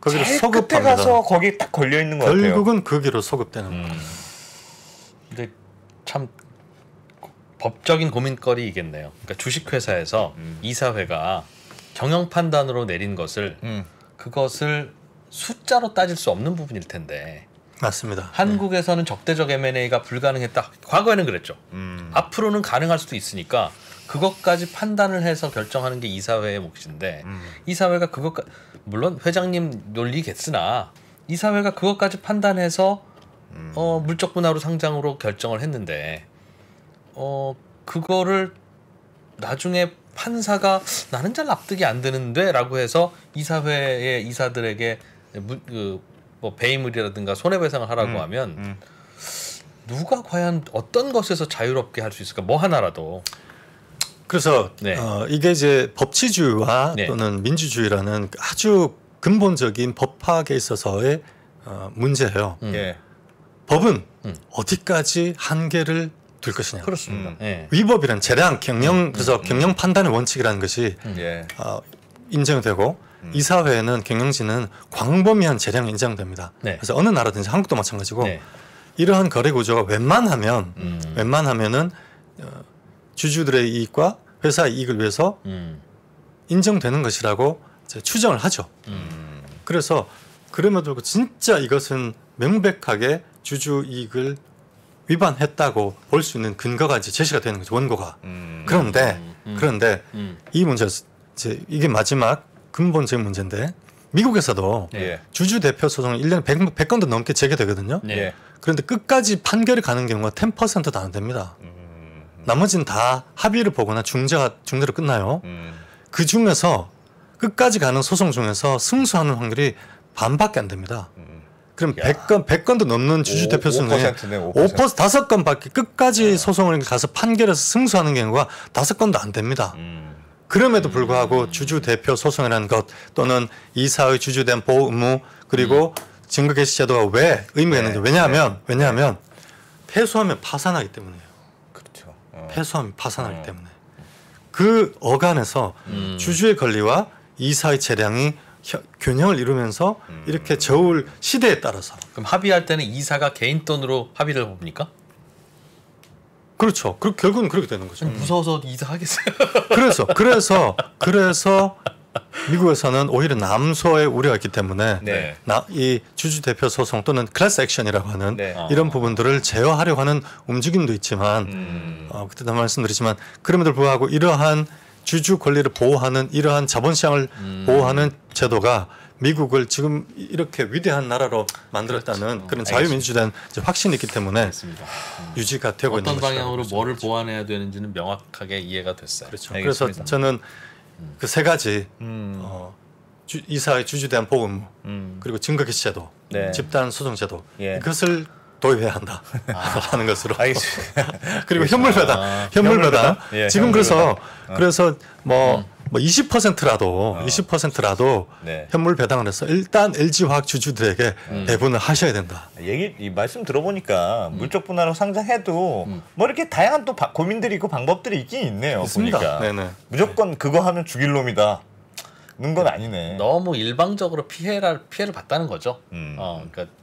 거기로 소급해 가서 거기 에딱 걸려 있는 거 같아요. 결국은 거기로 그 소급되는 음. 거예요. 근데 참 법적인 고민거리이겠네요. 그러니까 주식회사에서 음. 이사회가 경영 판단으로 내린 것을 음. 그것을 숫자로 따질 수 없는 부분일 텐데. 맞습니다. 한국에서는 네. 적대적 M&A가 불가능했다. 과거에는 그랬죠. 음. 앞으로는 가능할 수도 있으니까 그것까지 판단을 해서 결정하는 게 이사회의 몫인데 음. 이사회가 그것 물론 회장님 논리겠으나 이사회가 그것까지 판단해서 음. 어, 물적 분할로 상장으로 결정을 했는데 어 그거를 나중에 판사가 나는 잘 납득이 안 되는데라고 해서 이사회의 이사들에게 그뭐 배임을이라든가 손해배상을 하라고 음, 하면 음. 누가 과연 어떤 것에서 자유롭게 할 수 있을까? 뭐 하나라도. 그래서 네. 어, 이게 이제 법치주의와 네. 또는 민주주의라는 아주 근본적인 법학에 있어서의 어, 문제예요. 음. 예. 예. 법은 음. 어디까지 한계를 둘 것이냐. 그렇습니다. 음. 예. 위법이란 재량 경영 음. 그래서 음. 경영 판단의 원칙이라는 것이 음. 예. 어, 인정되고 음. 이사회는 경영진은 광범위한 재량 인정됩니다. 네. 그래서 어느 나라든지 한국도 마찬가지고 네. 이러한 거래 구조가 웬만하면 음. 웬만하면은 어, 주주들의 이익과 회사의 이익을 위해서 음. 인정되는 것이라고 추정을 하죠. 음. 그래서 그럼에도 불구하고 진짜 이것은 명백하게 주주 이익을 위반했다고 볼 수 있는 근거가 이제 제시가 되는 거죠 원고가. 음. 그런데 음. 그런데 이 문제 이제 이게 마지막 근본적인 문제인데 미국에서도 예. 주주 대표 소송 1년에 100, 100건도 넘게 제기되거든요. 네. 예. 그런데 끝까지 판결이 가는 경우가 10%도 안 됩니다. 음, 나머지는 다 합의를 보거나 중재가 중재로 끝나요. 음. 그 중에서 끝까지 가는 소송 중에서 승소하는 확률이 반밖에 안 됩니다. 음. 그럼 야. 100건 100건도 넘는 주주 대표 소 수는 5%, 5% 5%섯건밖에 끝까지 소송을 가서 판결해서 승소하는 경우가 다섯 건도 안 됩니다. 음. 그럼에도 불구하고 주주 대표 소송을한 것 또는 이사의 주주된 보호 의무 그리고 음. 증거 개시 제도가 왜 의미가 네. 있는지 왜냐하면 네. 왜냐하면 패소하면 파산하기 때문에요. 그렇죠. 어. 패소하면 파산하기 어. 때문에 그 어간에서 음. 주주의 권리와 이사의 재량이 균형을 이루면서 음. 이렇게 저울 시대에 따라서 그럼 합의할 때는 이사가 개인 돈으로 합의를 봅니까? 그렇죠. 그 결국은 그렇게 되는 거죠. 무서워서 이사하겠어요. 그래서 그래서 그래서 미국에서는 오히려 남소의 우려가 있기 때문에 네. 나, 이 주주 대표 소송 또는 클래스 액션이라고 하는 네. 이런 어. 부분들을 제어하려고 하는 움직임도 있지만 음. 어, 그때도 말씀드리지만 그럼에도 불구하고 이러한 주주 권리를 보호하는 이러한 자본시장을 음. 보호하는 제도가 미국을 지금 이렇게 위대한 나라로 만들었다는 그렇죠. 그런 자유민주주의는 확신이 있기 때문에 알겠습니다. 음. 유지가 되고 어떤 있는 방향으로 것이라 뭐를 그렇죠. 보완해야 되는지는 명확하게 이해가 됐어요. 그렇죠. 그래서 저는 음. 그세 가지 음. 어, 주, 이사회 주주대한 보험 음. 그리고 증거개시제도 네. 집단 소송제도 예. 그것을 도입해야 한다 아. 하는 것으로 그리고 현물배당 아. 현물배당 예, 지금 현물배당. 그래서 예. 그래서 뭐 음. 뭐 20%라도 어. 20%라도 네. 현물 배당을 해서 일단 LG 화학 주주들에게 음. 배분을 하셔야 된다. 얘기 이 말씀 들어보니까 음. 물적 분할로 상장해도 음. 뭐 이렇게 다양한 또 바, 고민들이 있고 방법들이 있긴 있네요. 있습니다. 보니까 네네. 무조건 네. 그거 하면 죽일 놈이다. 는건 아니네. 너무 일방적으로 피해를 피해를 봤다는 거죠. 음. 어, 그러니까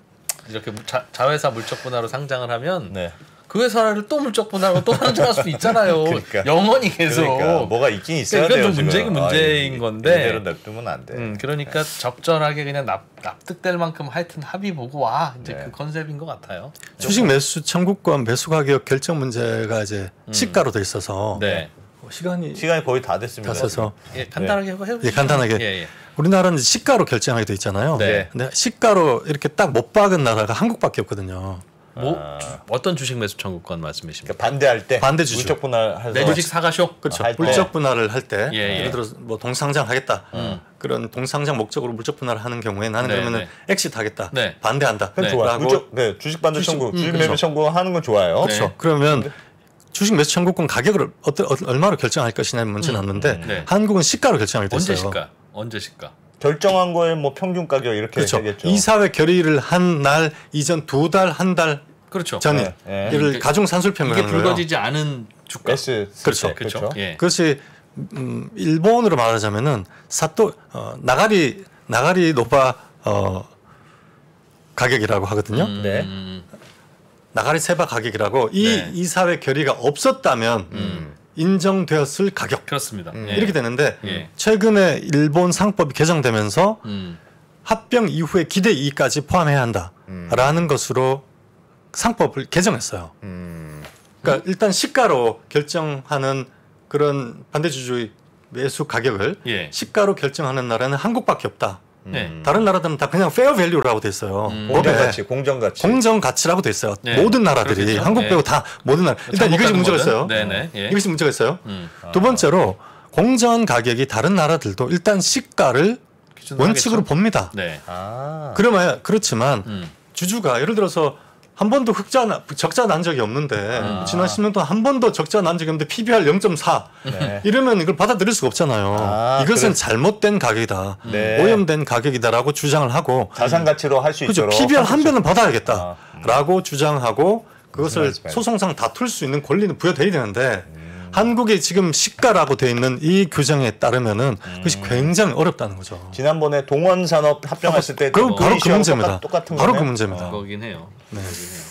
이렇게 자, 회사 물적 분할로 상장을 하면 네. 그 회사를 또 물적 분할하고 또 환전할 수도 있잖아요. 그러니까, 영원히 계속 그러니까, 뭐가 있긴 있어야 그러니까 이건 돼요. 이건 좀 문제긴 아, 문제인 아, 건데. 이대로 납두면 안 돼. 음, 그러니까 적절하게 그냥 납, 납득될 만큼 하여튼 합의 보고 와 이제 네. 그 컨셉인 것 같아요. 주식 매수 청구권 매수 가격 결정 문제가 이제 음. 시가로 돼 있어서 네. 뭐 시간이 시간이 거의 다 됐습니다. 다 써서 예, 간단하게 네. 해보시죠. 예, 간단하게. 예, 예. 우리나라는 시가로 결정하게 돼 있잖아요. 네. 근데 시가로 이렇게 딱 못 박은 나라가 한국밖에 없거든요. 뭐 아. 어떤 주식 매수 청구권 말씀이십니까? 그러니까 반대할 때 반대 주식 물적 분할 내 주식 사가쇼 그렇죠 아, 물적 분할을 할 때 예, 예. 를 들어 뭐 동상장 하겠다 음. 그런 동상장 목적으로 물적 분할을 하는 경우에 나는 네, 그러면은 네. 엑시트 하겠다 네. 반대한다 네. 좋아 물적 네 주식 반대 주식, 청구 음, 주식 그렇죠. 매수 청구하는 건 좋아요 그렇죠 네. 그러면 주식 매수 청구권 가격을 어떠, 어, 얼마로 결정할 것이냐는 문제는 음, 없는데 음, 네. 한국은 시가로 결정할게 됐어요 언제 시가 언제 시가 결정한 거에 뭐 평균 가격 이렇게 그렇죠. 되겠죠. 이사회 결의를 한 날 이전 두 달 한달 그렇죠. 전에 네. 네. 이를 그 가중 산술평을 이게 불거지지 거예요. 않은 주가 S 그렇죠. 그렇죠. 그렇죠. 예. 그것이 음, 일본으로 말하자면은 사또 어, 나가리 나가리 노바 어, 가격이라고 하거든요. 음, 네. 나가리 세바 가격이라고 이 네. 이사회 결의가 없었다면 음. 인정되었을 가격. 그렇습니다. 음. 예. 이렇게 되는데 예. 최근에 일본 상법이 개정되면서 음. 합병 이후에 기대 이익까지 포함해야 한다라는 음. 것으로 상법을 개정했어요. 음. 그러니까 일단 시가로 결정하는 그런 반대주주의 매수 가격을 예. 시가로 결정하는 나라는 한국밖에 없다. 네. 음. 다른 나라들은 다 그냥 페어 밸류라고 돼 있어요. 음. 뭐 공정 네. 가치, 공정 가치. 공정 가치라고 돼 있어요. 네. 모든 나라들이 그렇겠죠? 한국 네. 빼고 다 모든 나라. 네. 일단 이것이 문제가 있어요. 네네. 네. 예. 이것이 문제가 있어요. 음. 두 아. 번째로 공정 한 가격이 다른 나라들도 일단 시가를 원칙으로 하겠죠? 봅니다. 네. 아. 그러면 그렇지만 음. 주주가 예를 들어서 한 번도 흑자 나, 적자 난 적이 없는데 아. 지난 10년 동안 한 번도 적자 난 적이 없는데 PBR 0.4 네. 이러면 이걸 받아들일 수가 없잖아요. 아, 이것은 그래. 잘못된 가격이다, 네. 오염된 가격이다라고 주장을 하고 자산 가치로 할 수 있도록 PBR 한 배는 받아야겠다라고 아. 음. 주장하고 그것을 소송상 다툴 수 있는 권리는 부여돼야 되는데 네. 한국이 지금 시가라고 돼 있는 이 규정에 따르면은 음. 그것이 굉장히 어렵다는 거죠. 지난번에 동원산업 합병했을 때 아, 그, 바로 그 문제입니다. 똑같, 은 바로 거네? 그 문제입니다. 어. 거긴 해요. 네. 거긴 해요.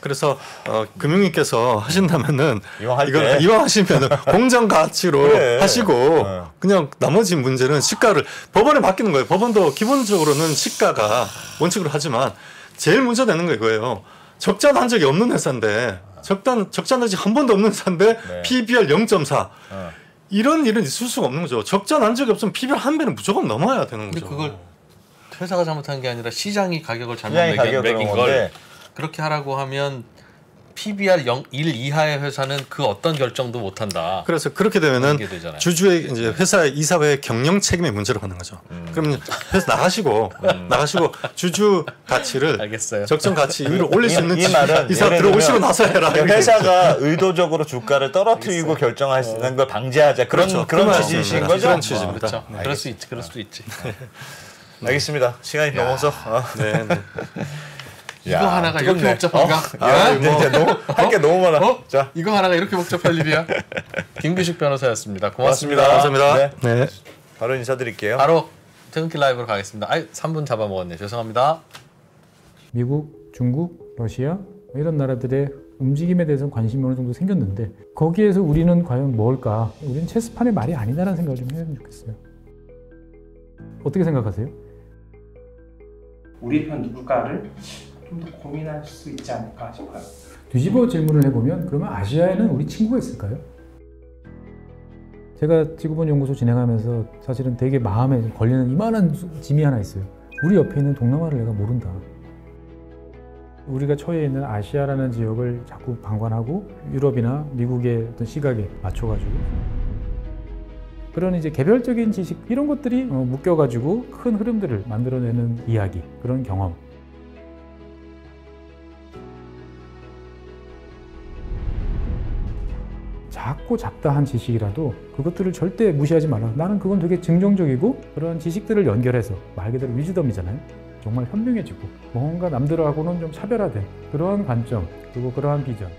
그래서 어, 금융위께서 하신다면은 이왕 이왕하시면 공정 가치로 그래. 하시고 네. 그냥 나머지 문제는 시가를 법원에 맡기는 거예요. 법원도 기본적으로는 시가가 원칙으로 하지만 제일 문제되는 거예요 적자 난 적이 없는 회사인데 적단 적자나지 한 번도 없는 산데 네. PBR 0.4. 어. 이런 일은 있을 수가 없는 거죠. 적자 난 적이 없으면 PBR 한 배는 무조건 넘어야 되는 거죠. 그걸 회사가 잘못한 게 아니라 시장이 가격을 잘못 시장이 매긴, 걸 그렇게 하라고 하면 PBR 0, 1 이하의 회사는 그 어떤 결정도 못한다. 그래서 그렇게 되면은 주주의 이제 회사 이사회 경영 책임의 문제로 가는 거죠. 음. 그러 회사 나가시고 음. 나가시고 주주 가치를 알겠어요. 적정 가치 위로 올릴 수 있는 이, 이 말은 이사 들어오시고 나서 해라. 회사가 의도적으로 주가를 떨어뜨리고 결정할 수는걸 어. 방지하자. 그런 그렇죠. 그런 그렇죠. 취지이 그렇죠. 거죠? 그런 취지입니다. 어, 그렇죠. 네. 그럴 수 있지. 그럴 수도 있지. 네. 알겠습니다. 시간이 야. 넘어서. 어. 네. 네. 이거 하나가 이렇게 복잡한가? 어? 야, 야, 어? 이제 너무 할게 너무 많아. 어? 자, 이거 하나가 이렇게 복잡할 일이야? 김규식 변호사였습니다. 고맙습니다. 고맙습니다. 감사합니다. 네. 네. 바로 인사드릴게요. 바로 퇴근길 라이브로 가겠습니다. 아이, 3분 잡아먹었네. 죄송합니다. 미국, 중국, 러시아 뭐 이런 나라들의 움직임에 대해서 관심이 어느 정도 생겼는데 거기에서 우리는 과연 뭘까? 우리는 체스판의 말이 아니다라는 생각을 좀 해주면 좋겠어요. 어떻게 생각하세요? 우리 편 누굴까를 좀더 고민할 수 있지 않을까 싶어요. 뒤집어 질문을 해보면 그러면 아시아에는 우리 친구가 있을까요? 제가 지구본 연구소 진행하면서 사실은 되게 마음에 걸리는 이만한 짐이 하나 있어요. 우리 옆에 있는 동남아를 내가 모른다. 우리가 처해 있는 아시아라는 지역을 자꾸 방관하고 유럽이나 미국의 어떤 시각에 맞춰가지고 그런 이제 개별적인 지식 이런 것들이 어, 묶여가지고 큰 흐름들을 만들어내는 이야기 그런 경험 작고 잡다한 지식이라도 그것들을 절대 무시하지 말아 나는 그건 되게 긍정적이고 그런 지식들을 연결해서 말 그대로 위즈덤이잖아요. 정말 현명해지고 뭔가 남들하고는 좀 차별화된 그러한 관점 그리고 그러한 비전